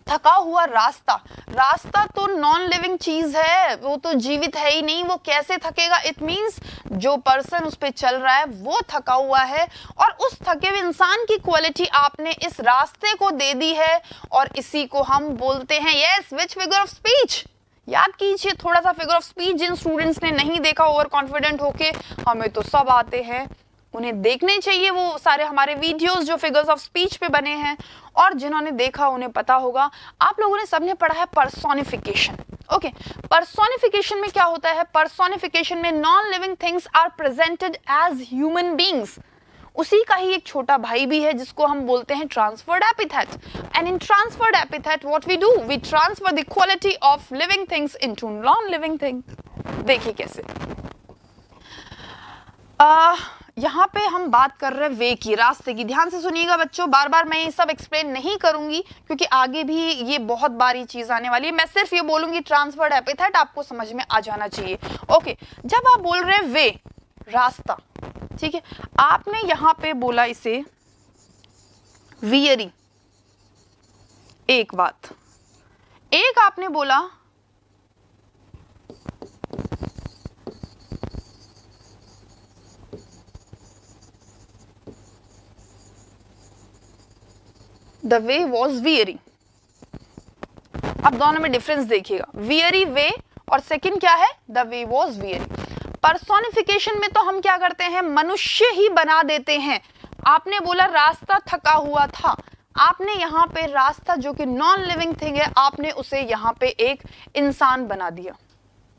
थका हुआ रास्ता रास्ता तो नॉन लिविंग चीज है वो तो जीवित है ही नहीं वो कैसे थकेगा इट मींस जो पर्सन उस पर चल रहा है वो थका हुआ है और उस थके हुए इंसान की क्वालिटी आपने इस रास्ते को दे दी है और इसी को हम बोलते हैं yes which figure of speech याद कीजिए थोड़ा सा फिगर ऑफ स्पीच जिन स्टूडेंट्स ने नहीं देखा ओवर कॉन्फिडेंट होके हमें तो सब आते हैं उन्हें देखने चाहिए वो सारे हमारे वीडियोस जो फिगर्स ऑफ स्पीच पे बने हैं और जिन्होंने देखा उन्हें पता होगा आप लोगों ने सबने पढ़ा है परसोनिफिकेशन ओके परसोनिफिकेशन में क्या होता है परसोनिफिकेशन में non living things are presented as human beings उसी का ही एक छोटा भाई भी है जिसको हम बोलते हैं transferred epithet and in transferred epithet what we do we transfer the quality of living things into non living thing देखिए कैसे uh, यहाँ पे हम बात कर रहे हैं वे की रास्ते की ध्यान से सुनिएगा बच्चों बार बार मैं ये सब एक्सप्लेन नहीं करूंगी क्योंकि आगे भी ये बहुत बारी चीज़ आने वाली है मैं सिर्फ ये बोलूंगी ट्रांसफर्ड एपिथेट आपको समझ में आ जाना चाहिए ओके जब आप बोल रहे हैं वे रास्ता ठीक है आपने यहाँ पे बोला इसे वियरी एक बात एक आपने बोला द वे वॉज वियरी अब दोनों में डिफरेंस देखिएगा वियरी वे और सेकेंड क्या है the way was weary personification में तो हम क्या करते हैं मनुष्य ही बना देते हैं आपने बोला रास्ता थका हुआ था आपने यहाँ पे रास्ता जो कि नॉन लिविंग थिंग है आपने उसे यहाँ पे एक इंसान बना दिया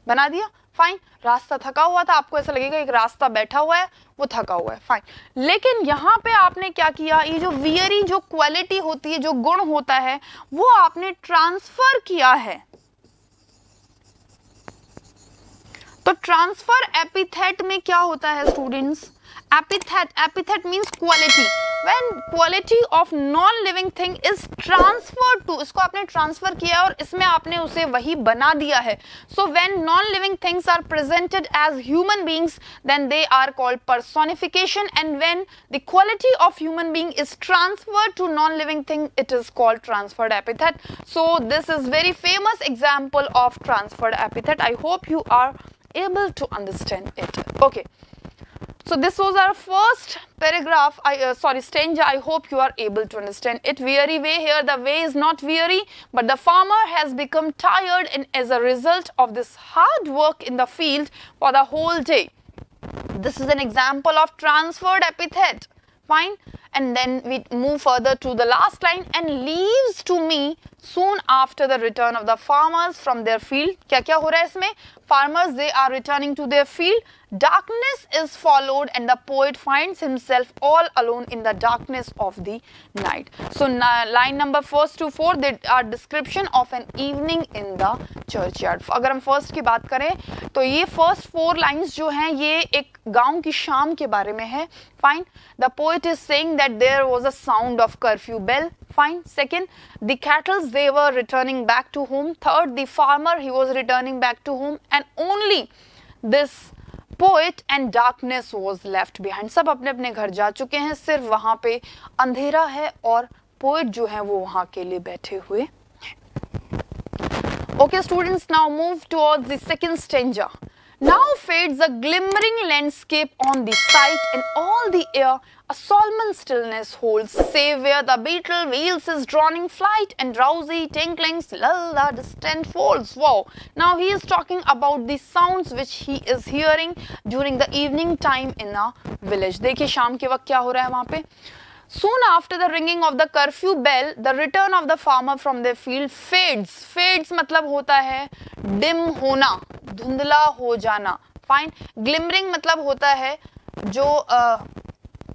बना दिया फाइन रास्ता थका हुआ था आपको ऐसा लगेगा एक रास्ता बैठा हुआ है वो थका हुआ है फाइन लेकिन यहाँ पे आपने क्या किया ये जो वियरी जो क्वालिटी होती है जो गुण होता है वो आपने ट्रांसफर किया है तो ट्रांसफर एपिथेट में क्या होता है students epithet epithet means quality when quality of non living thing is transferred to isko aapne transfer kiya aur isme aapne use wahi bana diya hai so when non living things are presented as human beings then they are called personification and when the quality of human being is transferred to non living thing it is called transferred epithet so this is very famous example of transferred epithet i hope you are able to understand it okay So this was our first paragraph, I, uh, sorry stanza, I hope you are able to understand it. Weary way here, the way is not weary, but the farmer has become tired and as a result of this hard work in the field for the whole day. This is an example of transferred epithet, fine. And then we move further to the last line and leaves to me soon after the return of the farmers from their field क्या क्या हो रहा है इसमें farmers they are returning to their field darkness is followed and the poet find himself all alone in the darkness of the night so line number first to four they are description of an evening in the churchyard अगर हम first की बात करें तो ये first four lines जो हैं ये एक गाँव की शाम के बारे में है fine the poet is saying that there was a sound of curfew bell fine second the cattle they were returning back to home. third the farmer he was returning back to home, and only this poet and darkness was left behind sab apne apne ghar ja chuke hain sirf wahan pe andhera hai aur poet jo hai wo wahan akele baithe hue okay students now move towards the second stanza now fades a glimmering landscape on the sight and all the air A solemn stillness holds savior, the beetle wheels his droning flight and drowsy tinklings lull the distant folds. Wow! Now he is talking about the sounds which he is hearing during the evening time in a village. dekhiye sham ke waqt kya ho raha hai wahan pe Soon after the ringing of the curfew bell, the return of the farmer from their field fades. Fades matlab hota hai dim hona dhundla ho jana fine glimmering matlab hota hai jo uh,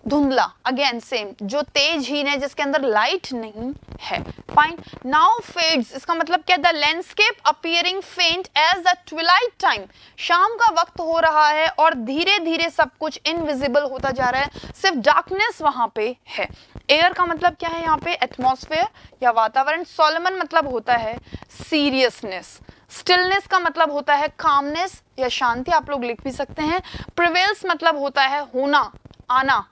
धुंधला again same जो तेज तेजहीन है जिसके अंदर light नहीं है fine now fades इसका मतलब क्या the landscape appearing faint as the twilight time शाम का वक्त हो रहा है और धीरे धीरे सब कुछ इनविजिबल होता जा रहा है सिर्फ डार्कनेस वहां पे है एयर का मतलब क्या है यहाँ पे एटमोसफेयर या वातावरण सोलमन मतलब होता है सीरियसनेस स्टिलनेस का मतलब होता है कामनेस या शांति आप लोग लिख भी सकते हैं प्रिवेल्स मतलब होता है होना आना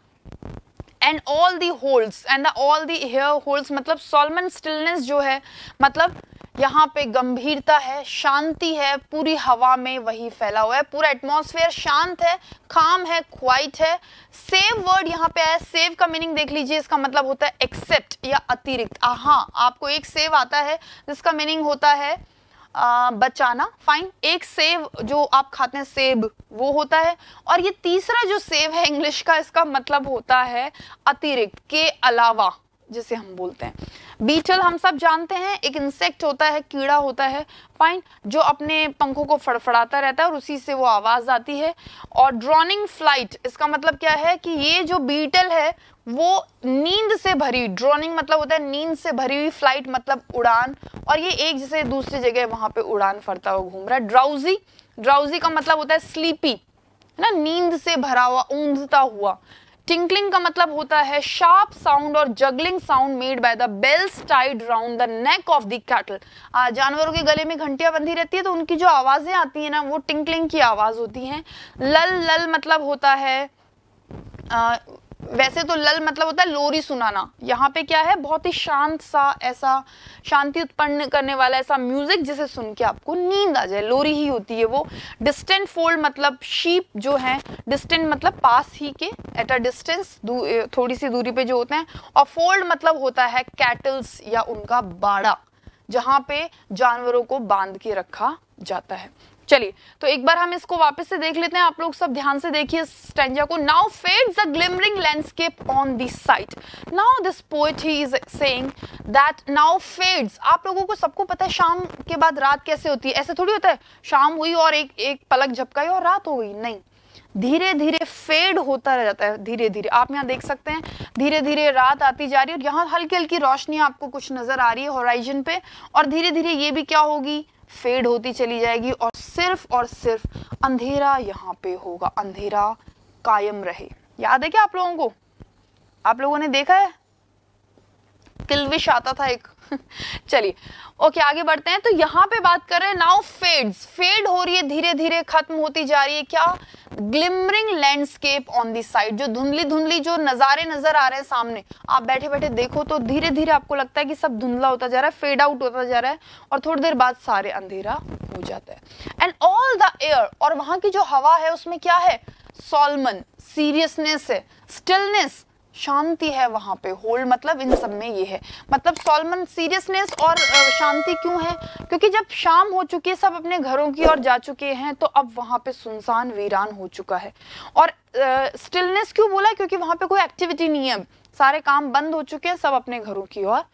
and all the holds and all the air holds मतलब सोलमन स्टिलनेस जो है मतलब यहाँ पे गंभीरता है शांति है पूरी हवा में वही फैला हुआ है पूरा एटमोसफेयर शांत है खाम है क्वाइट है सेव वर्ड यहाँ पे आया सेव का मीनिंग देख लीजिए इसका मतलब होता है एक्सेप्ट या अतिरिक्त हाँ आपको एक सेव आता है जिसका मीनिंग होता है आ, बचाना फाइन एक सेव जो आप खाते हैं सेब वो होता है और ये तीसरा जो सेव है इंग्लिश का इसका मतलब होता है अतिरिक्त के अलावा जिसे हम बोलते हैं बीटल हम सब जानते हैं एक इंसेक्ट होता है कीड़ा होता है फाइन जो अपने पंखों को फड़फड़ाता रहता है और उसी से वो आवाज़ आती है और ड्रॉनिंग फ्लाइट इसका मतलब क्या है कि ये जो बीटल है वो नींद से भरी ड्रोनिंग मतलब होता है नींद से भरी हुई फ्लाइट मतलब उड़ान और ये एक जैसे दूसरी जगह वहां पे उड़ान फरता हुआ घूम रहा है ड्राउजी ड्राउजी का मतलब होता है स्लीपी है ना नींद से भरा हुआ ऊंधता हुआ टिंकलिंग का मतलब होता है शार्प साउंड और jingling sound made by the bells tied round the neck of the cattle जानवरों के गले में घंटियां बंधी रहती है तो उनकी जो आवाज़ें आती है ना वो टिंकलिंग की आवाज़ होती है लल लल मतलब होता है आ, वैसे तो लल मतलब होता है लोरी सुनाना यहाँ पे क्या है बहुत ही शांत सा ऐसा शांति उत्पन्न करने वाला ऐसा म्यूजिक जिसे सुन के आपको नींद आ जाए लोरी ही होती है वो डिस्टेंट फोल्ड मतलब शीप जो है डिस्टेंट मतलब पास ही के एट अ डिस्टेंस थोड़ी सी दूरी पे जो होते हैं और फोल्ड मतलब होता है कैटल्स या उनका बाड़ा जहाँ पे जानवरों को बांध के रखा जाता है चलिए तो एक बार हम इसको वापस से देख लेते हैं आप लोग सब ध्यान से देखिए स्टेंजा को now fades the glimmering landscape on the sight now this poet he is saying that now fades आप लोगों को सबको पता है शाम के बाद रात कैसे होती है ऐसे थोड़ी होता है शाम हुई और एक एक पलक झपकाई और रात हो गई नहीं धीरे धीरे फेड होता रह जाता है धीरे धीरे आप यहाँ देख सकते हैं धीरे धीरे रात आती जा रही है और यहाँ हल्की हल्की रोशनी आपको कुछ नज़र आ रही है होराइजन पे और धीरे धीरे ये भी क्या होगी फेड होती चली जाएगी और सिर्फ और सिर्फ अंधेरा यहाँ पे होगा अंधेरा कायम रहे याद है क्या आप लोगों को आप लोगों ने देखा है किलविश आता था एक चलिए ओके आगे बढ़ते हैं तो यहां पे बात कर रहे हैं नाउ फेड्स फेड हो रही है धीरे धीरे खत्म होती जा रही है क्या glimmering landscape on the side जो धुंधली धुंधली जो नज़ारे नजर आ रहे हैं सामने आप बैठे बैठे देखो तो धीरे धीरे आपको लगता है कि सब धुंधला होता जा रहा है फेड आउट होता जा रहा है और थोड़ी देर बाद सारे अंधेरा हो जाता है एंड ऑल द एयर और वहां की जो हवा है उसमें क्या है सोलमन सीरियसनेस है स्टिलनेस शांति है वहां पे होल मतलब इन सब में ये है मतलब सॉलमन सीरियसनेस और शांति क्यों है क्योंकि जब शाम हो चुकी है सब अपने घरों की ओर जा चुके हैं तो अब वहां पे सुनसान वीरान हो चुका है और स्टिलनेस क्यों बोला क्योंकि वहां पे कोई एक्टिविटी नहीं है सारे काम बंद हो चुके हैं सब अपने घरों की ओर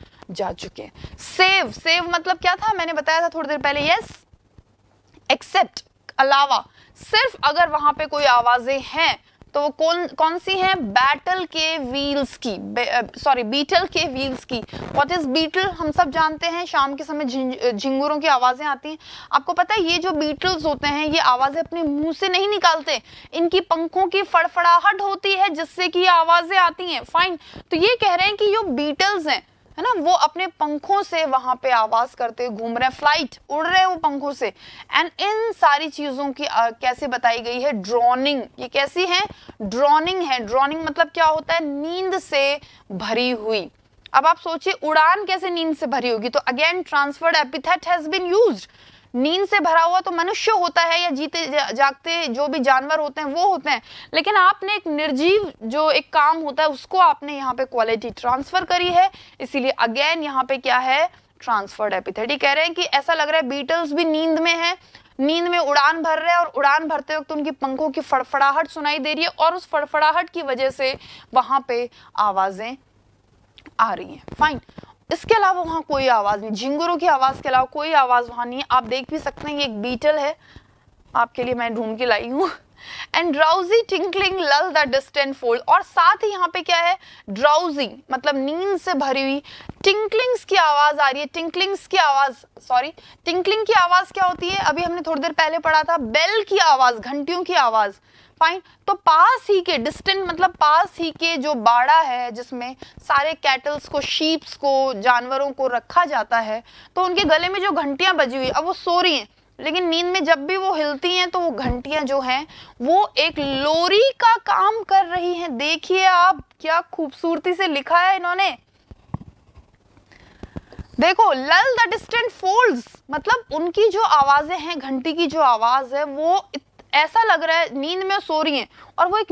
जा चुके हैं सेव सेव मतलब क्या था मैंने बताया था थोड़ी देर पहले यस एक्सेप्ट अलावा सिर्फ अगर वहां पे कोई आवाज़ें हैं तो वो कौन कौन सी है बैटल के व्हील्स की सॉरी बीटल के व्हील्स की व्हाट इज बीटल हम सब जानते हैं शाम के समय झिंगुरों की आवाज़ें आती हैं आपको पता है ये जो बीटल्स होते हैं ये आवाज़ें अपने मुंह से नहीं निकालते इनकी पंखों की फड़फड़ाहट होती है जिससे कि ये आवाज़ें आती हैं फाइन तो ये कह रहे हैं कि जो बीटल्स हैं है ना वो अपने पंखों से वहां पे आवाज़ करते घूम रहे हैं फ्लाइट उड़ रहे हैं वो पंखों से एंड इन सारी चीज़ों की आ, कैसे बताई गई है ड्रॉनिंग ये कैसी है ड्रॉनिंग है ड्रॉनिंग मतलब क्या होता है नींद से भरी हुई अब आप सोचिए उड़ान कैसे नींद से भरी होगी तो again transferred epithet has been used नींद से भरा हुआ तो मनुष्य होता है या जीते जागते जो भी जानवर होते हैं वो होते हैं लेकिन आपने एक निर्जीव जो एक काम होता है उसको आपने यहाँ पे क्वालिटी ट्रांसफर करी है इसीलिए अगेन यहाँ पे क्या है ट्रांसफर्ड एपिथेटिक कह रहे हैं कि ऐसा लग रहा है बीटल्स भी नींद में है नींद में उड़ान भर रहे हैं और उड़ान भरते वक्त उनकी पंखों की फड़फड़ाहट सुनाई दे रही है और उस फड़फड़ाहट की वजह से वहां पे आवाज़ें आ रही हैं फाइन इसके अलावा वहाँ कोई आवाज़ नहीं झिंगरों की आवाज़ के अलावा कोई आवाज़ वहाँ नहीं आप देख भी सकते हैं ये एक बीटल है आपके लिए मैं ढूंढ के लाई हूँ and drowsy tinkling lull the distant fold और साथ ही यहाँ पे क्या है ड्राउजी मतलब नींद से भरी हुई टिंकलिंग्स की आवाज आ रही है टिंकलिंग्स की आवाज सॉरी टिंकलिंग की आवाज क्या होती है अभी हमने थोड़ी देर पहले पढ़ा था बेल की आवाज घंटियों की आवाज़ फाइन तो पास ही के डिस्टेंट मतलब पास ही के जो बाड़ा है जिसमें सारे कैटल्स को शीप्स को जानवरों को रखा जाता है तो उनके गले में जो घंटियां बजी हुई अब वो सो रही हैं लेकिन नींद में जब भी वो हिलती हैं तो वो घंटियां जो हैं वो एक लोरी का काम कर रही हैं देखिए आप क्या खूबसूरती से लिखा है इन्होंने देखो लल द डिस्टेंट फोल्ड मतलब उनकी जो आवाज़ें हैं घंटी की जो आवाज़ है वो ऐसा लग रहा है नींद में सो रही है और वो एक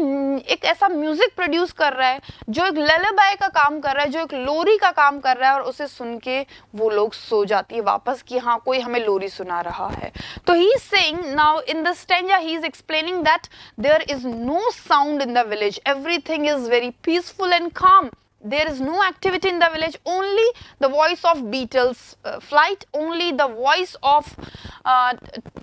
एक ऐसा म्यूजिक प्रोड्यूस कर रहा है जो एक ललबाई का काम कर रहा है जो एक लोरी का काम कर रहा है और उसे सुन के वो लोग सो जाती है वापस कि हाँ कोई हमें लोरी सुना रहा है तो he saying now in the stanza he is explaining that there is no sound in the village everything is very peaceful and calm there is no activity in the village only the voice of beetles uh, flight only the voice of uh,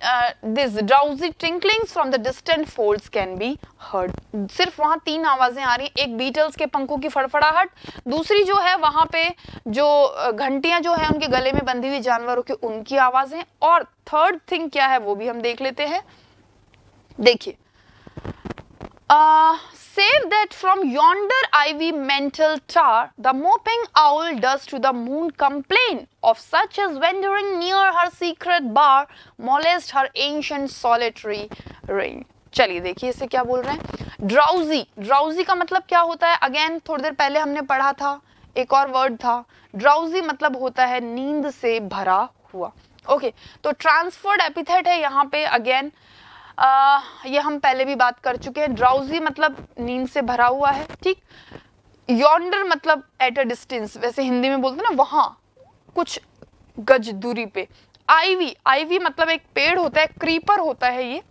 uh, this drowsy tinklings from the distant folds can be heard sirf wahan teen आवाज़ें aa rahi हैं ek beetles ke पंखों ki fadfadahat dusri jo hai wahan pe jo ghantiyan jo hai unke gale mein bandhi hui janwaron ki unki आवाज़ें aur third thing kya hai wo bhi hum dekh lete hain dekhiye Save that from yonder ivy mental tar, the moping owl does to the moon complain of such as wandering near her secret bar, molest her ancient solitary reign. चलिए देखिए इसे क्या बोल रहे हैं drowsy drowsy का मतलब क्या होता है अगेन थोड़ी देर पहले हमने पढ़ा था एक और वर्ड था ड्राउजी मतलब होता है नींद से भरा हुआ ओके okay, तो ट्रांसफर्ड एपिथेट है यहाँ पे अगेन यह ये हम पहले भी बात कर चुके हैं ड्राउजी मतलब नींद से भरा हुआ है ठीक योंडर मतलब एट अ डिस्टेंस वैसे हिंदी में बोलते ना वहाँ कुछ गज दूरी पे आईवी आईवी मतलब एक पेड़ होता है क्रीपर होता है ये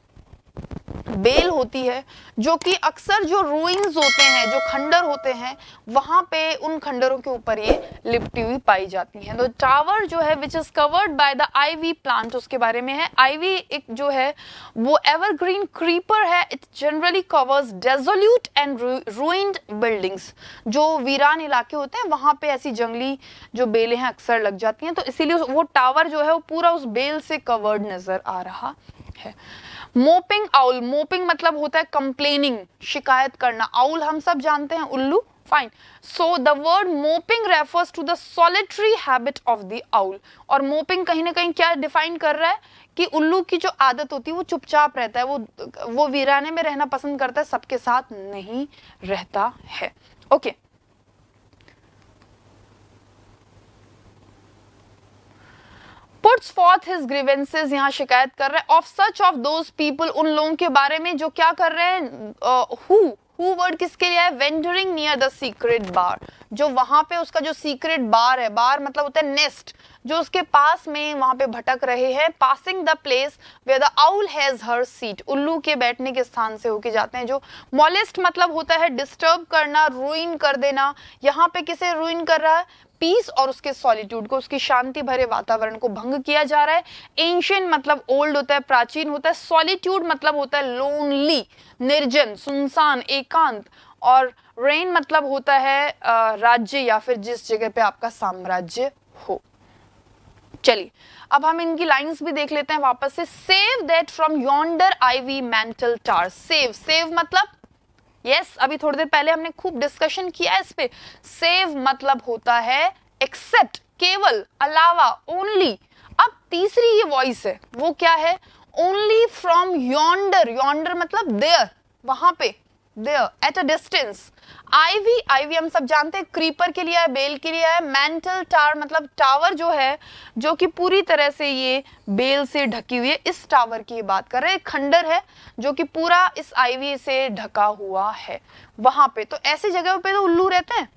बेल होती है जो कि अक्सर जो रूइंस होते हैं जो खंडर होते हैं वहां पे उन खंडरों के ऊपर ये लिपटी हुई पाई जाती है तो टावर जो है which is covered by the ivy plant उसके बारे में है आईवी एक जो है वो एवरग्रीन क्रीपर है it generally covers desolate and ruined buildings जो वीरान इलाके होते हैं वहां पे ऐसी जंगली जो बेलें हैं अक्सर लग जाती हैं तो इसीलिए वो टावर जो है वो पूरा उस बेल से कवर्ड नज़र आ रहा है मोपिंग आउल मोपिंग मतलब होता है कंप्लेनिंग शिकायत करना आउल हम सब जानते हैं उल्लू fine so the word moping refers to the solitary habit of the owl और मोपिंग कहीं ना कहीं क्या डिफाइन कर रहा है कि उल्लू की जो आदत होती है वो चुपचाप रहता है वो वो वीराने में रहना पसंद करता है सबके साथ नहीं रहता है okay okay. Puts forth his grievances यहाँ शिकायत कर रहे हैं of such of those people उन लोगों के बारे में जो क्या कर रहे हैं हु uh, हु वर्ड किसके लिए है wandering near the secret bower जो वहां पे उसका जो सीक्रेट बार है बार मतलब होता है नेस्ट जो उसके पास में वहां पे भटक रहे हैं passing the place way the owl has her seat उल्लू के बैठने के स्थान से होके जाते हैं जो मोलेस्ट मतलब होता है डिस्टर्ब करना रूइन कर देना यहाँ पे किसे रूइन कर रहा है पीस और उसके सॉलिट्यूड को उसकी शांति भरे वातावरण को भंग किया जा रहा है एंशियन मतलब ओल्ड होता है प्राचीन होता है सॉलिट्यूड मतलब होता है लोनली निर्जन सुनसान एकांत और रेन मतलब होता है राज्य या फिर जिस जगह पे आपका साम्राज्य हो चलिए अब हम इनकी लाइंस भी देख लेते हैं वापस से save that from yonder ivy mantle tower save save मतलब yes, अभी थोड़ी देर पहले हमने खूब डिस्कशन किया इस पे सेव मतलब होता है एक्सेप्ट केवल अलावा ओनली अब तीसरी ये वॉइस है वो क्या है ओनली फ्रॉम योंडर योंडर मतलब देयर वहां पे at a distance ivy ivy हम सब जानते हैं क्रीपर के लिए है बेल के लिए है मेंटल टावर मतलब टावर जो है जो कि पूरी तरह से ये बेल से ढकी हुई है इस टावर की बात कर रहे हैं खंडर है जो कि पूरा इस आईवी से ढका हुआ है वहां पे तो ऐसी जगह पे तो उल्लू रहते हैं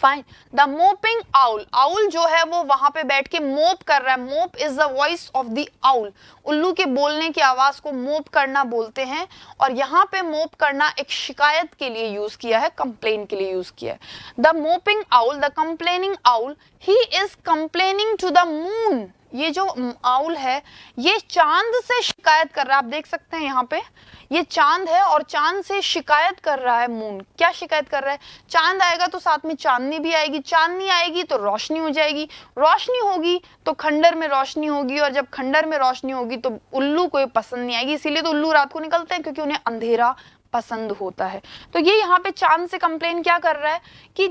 fine the moping owl owl जो है वो वहां पे बैठ के मोप कर रहा है mope is the voice of the owl उल्लू के बोलने की आवाज को मोप करना बोलते हैं और यहाँ पे मोप करना एक शिकायत के लिए यूज किया है कंप्लेन के लिए यूज किया है the moping owl the complaining owl he is complaining to the moon ये जो आउल है ये चांद से शिकायत कर रहा है आप देख सकते हैं यहाँ पे ये चांद है और चांद से शिकायत कर रहा है मून क्या शिकायत कर रहा है चांद आएगा तो साथ में चांदनी भी आएगी चांदनी आएगी तो रोशनी हो जाएगी रोशनी होगी तो खंडर में रोशनी होगी और जब खंडर में रोशनी होगी तो उल्लू को पसंद नहीं आएगी इसीलिए तो उल्लू रात को निकलते हैं क्योंकि उन्हें अंधेरा पसंद होता है तो ये यहाँ पे चांद से कंप्लेन क्या कर रहा है कि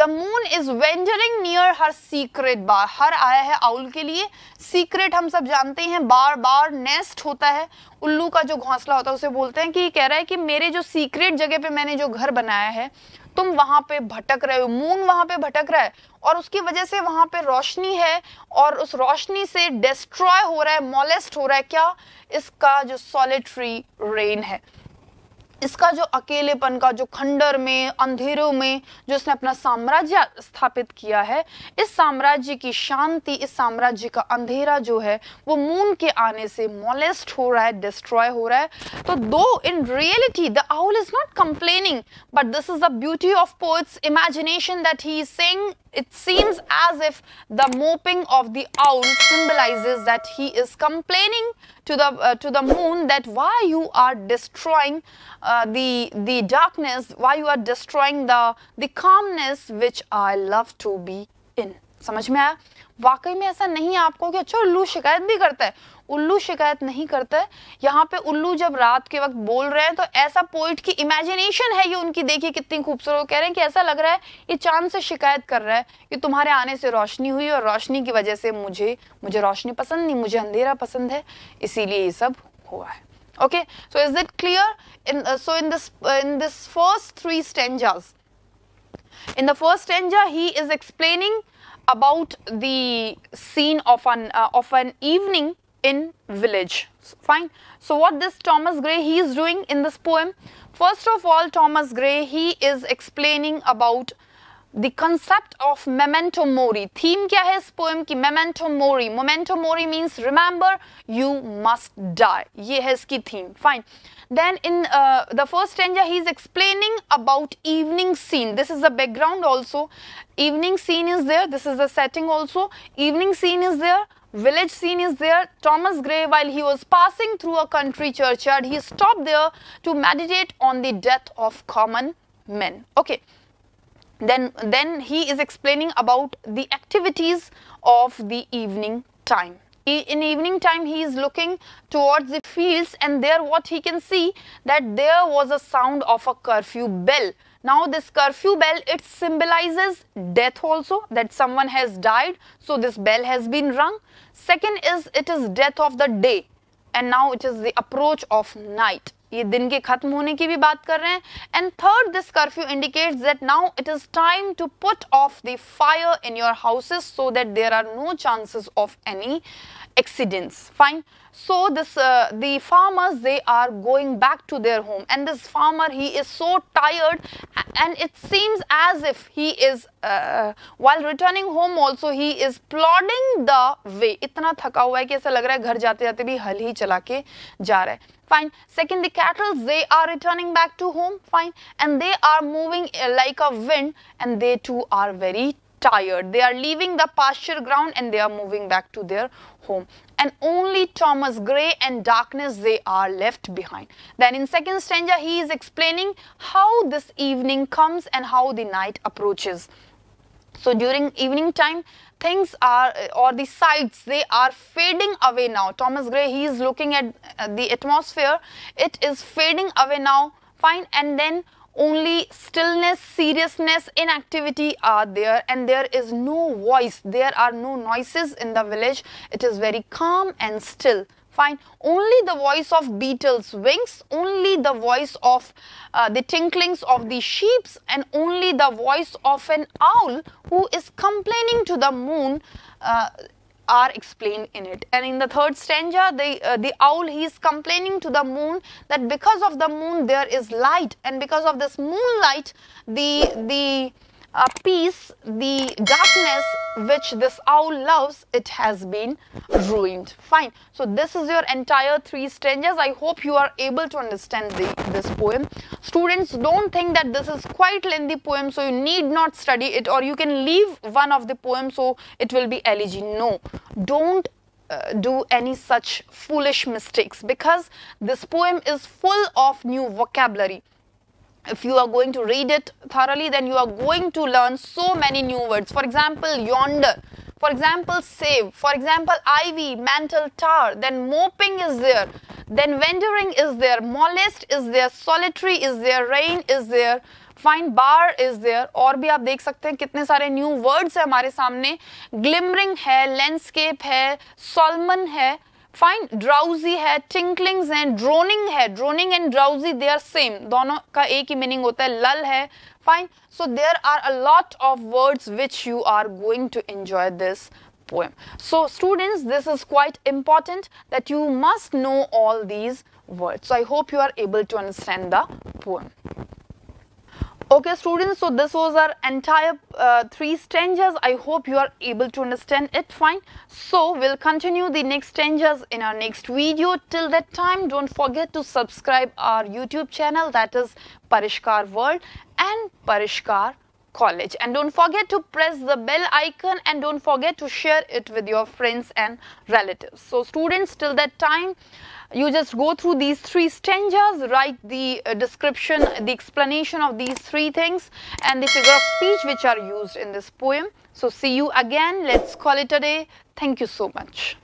the moon is wandering near her secret bower her आया है आउल के लिए सीक्रेट हम सब जानते हैं बार बार नेस्ट होता है उल्लू का जो घोंसला होता है उसे बोलते हैं कि ये कह रहा है कि मेरे जो सीक्रेट जगह पे मैंने जो घर बनाया है तुम वहां पे भटक रहे हो मून वहां पे भटक रहा है और उसकी वजह से वहां पे रोशनी है और उस रोशनी से डिस्ट्रॉय हो रहा है मोलेस्ट हो रहा है क्या इसका जो सॉलिटरी रेन है इसका जो अकेलेपन का जो खंडर में अंधेरों में जो इसने अपना साम्राज्य स्थापित किया है इस साम्राज्य की शांति इस साम्राज्य का अंधेरा जो है वो मून के आने से मोलेस्ट हो रहा है डिस्ट्रॉय हो रहा है तो though in reality the owl is not complaining but this is the beauty of poet's imagination that he sing it seems as if the moping of the owl owl that he is complaining to the uh, to the moon that why you are destroying uh, the the darkness why you are destroying the the calmness which i love to be in samajh mein aaya वाकई में ऐसा नहीं है आपको कि अच्छा उल्लू शिकायत भी करता है उल्लू शिकायत नहीं करता है यहाँ पे उल्लू जब रात के वक्त बोल रहे हैं तो ऐसा पोइट की इमेजिनेशन है ये उनकी देखिए कितनी खूबसूरत कह रहे हैं कि ऐसा लग रहा है ये चांद से शिकायत कर रहा है कि तुम्हारे आने से रोशनी हुई और रोशनी की वजह से मुझे मुझे रोशनी पसंद नहीं मुझे अंधेरा पसंद है इसीलिए ये सब हुआ है okay so is it clear in so in this in this first three first three stanzas in the first stanza he is explaining about the scene of an uh, of an evening in village. Fine. So what this Thomas Gray he is doing in this poem? First of all, Thomas Gray he is explaining about the concept of memento mori. Theme kya hai is poem ki? Memento mori. Memento mori means remember you must die. Ye hai iski theme. Fine. Then in uh, the first stanza he is explaining about evening scene. This is the background also. Evening scene is there. This is the setting also. Evening scene is there village scene is there. Thomas Gray, while he was passing through a country churchyard, he stopped there to meditate on the death of common men. Okay. Then, then he is explaining about the activities of the evening time. In evening time, he is looking towards the fields and there what he can see that there was a sound of a curfew bell. Now this curfew bell, it symbolizes death also that someone has died. So this bell has been rung Second is it is death of the day and now it is the approach of night. ये दिन के खत्म होने की भी बात कर रहे हैं and third this curfew indicates that now it is time to put off the fire in your houses so that there are no chances of any Accidents, fine so this uh, the farmers they are going back to their home and this farmer he is so tired and it seems as if he is uh, while returning home also he is plodding the way itna thaka hua hai ki aisa lag raha hai ghar jaate jaate bhi hal hi chala ke ja raha hai fine second the cattle they are returning back to home fine and they are moving uh, like a wind and they too are very tired they are leaving the pasture ground and they are moving back to their home and only Thomas Gray and darkness they are left behind. Then in second stanza he is explaining how this evening comes and how the night approaches. So during evening time things are or the sights they are fading away now. Thomas Gray he is looking at the atmosphere it is fading away now fine and then only stillness, seriousness, inactivity are there and there is no voice, there are no noises in the village. It is very calm and still. Fine. Only the voice of beetles' wings, only the voice of uh, the tinklings of the sheeps and only the voice of an owl who is complaining to the moon uh, are explained in it. And in the third stanza, the, uh, the owl, he is complaining to the moon that because of the moon there is light and because of this moonlight, the, the uh, peace, the darkness which this owl loves, it has been ruined. Fine. So this is your entire three stanzas. I hope you are able to understand the, this poem. Students, don't think that this is quite lengthy poem, so you need not study it or you can leave one of the poems so it will be elegy. No, don't uh, do any such foolish mistakes because this poem is full of new vocabulary. if you are going to read it thoroughly then you are going to learn so many new words for example yonder for example save for example ivy mantle tar then moping is there then wandering is there molest is there solitary is there rain is there fine bar is there और भी आप देख सकते हैं कितने सारे new words हैं हमारे सामने ग्लिमरिंग है लैंडस्केप है सोलमन है फाइन ड्राउजी है टिंकलिंग्स हैं ड्रोनिंग है droning and drowsy they are same दोनों का एक ही मीनिंग होता है लल है fine so there are a lot of words which you are going to enjoy this poem so students this is quite important that you must know all these words so i hope you are able to understand the poem Okay students, so this was our entire uh, three stanzas. I hope you are able to understand it fine. So we'll continue the next stanzas in our next video. Till that time, don't forget to subscribe our YouTube channel that is Parishkar World and Parishkar College. And don't forget to press the bell icon and don't forget to share it with your friends and relatives. So students, till that time, you just go through these three stanzas, write the uh, description, the explanation of these three things and the figure of speech which are used in this poem. So, see you again. Let's call it a day. Thank you so much.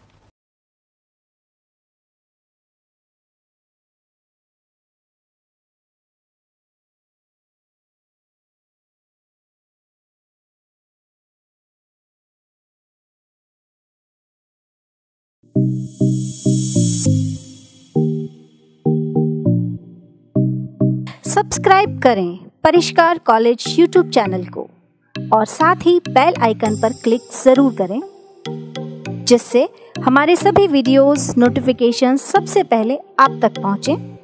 Subscribe करें Parishkar college YouTube channel को और साथ ही bell icon पर click ज़रूर करें जिससे हमारे सभी वीडियोस नोटिफिकेशन सबसे पहले आप तक पहुंचे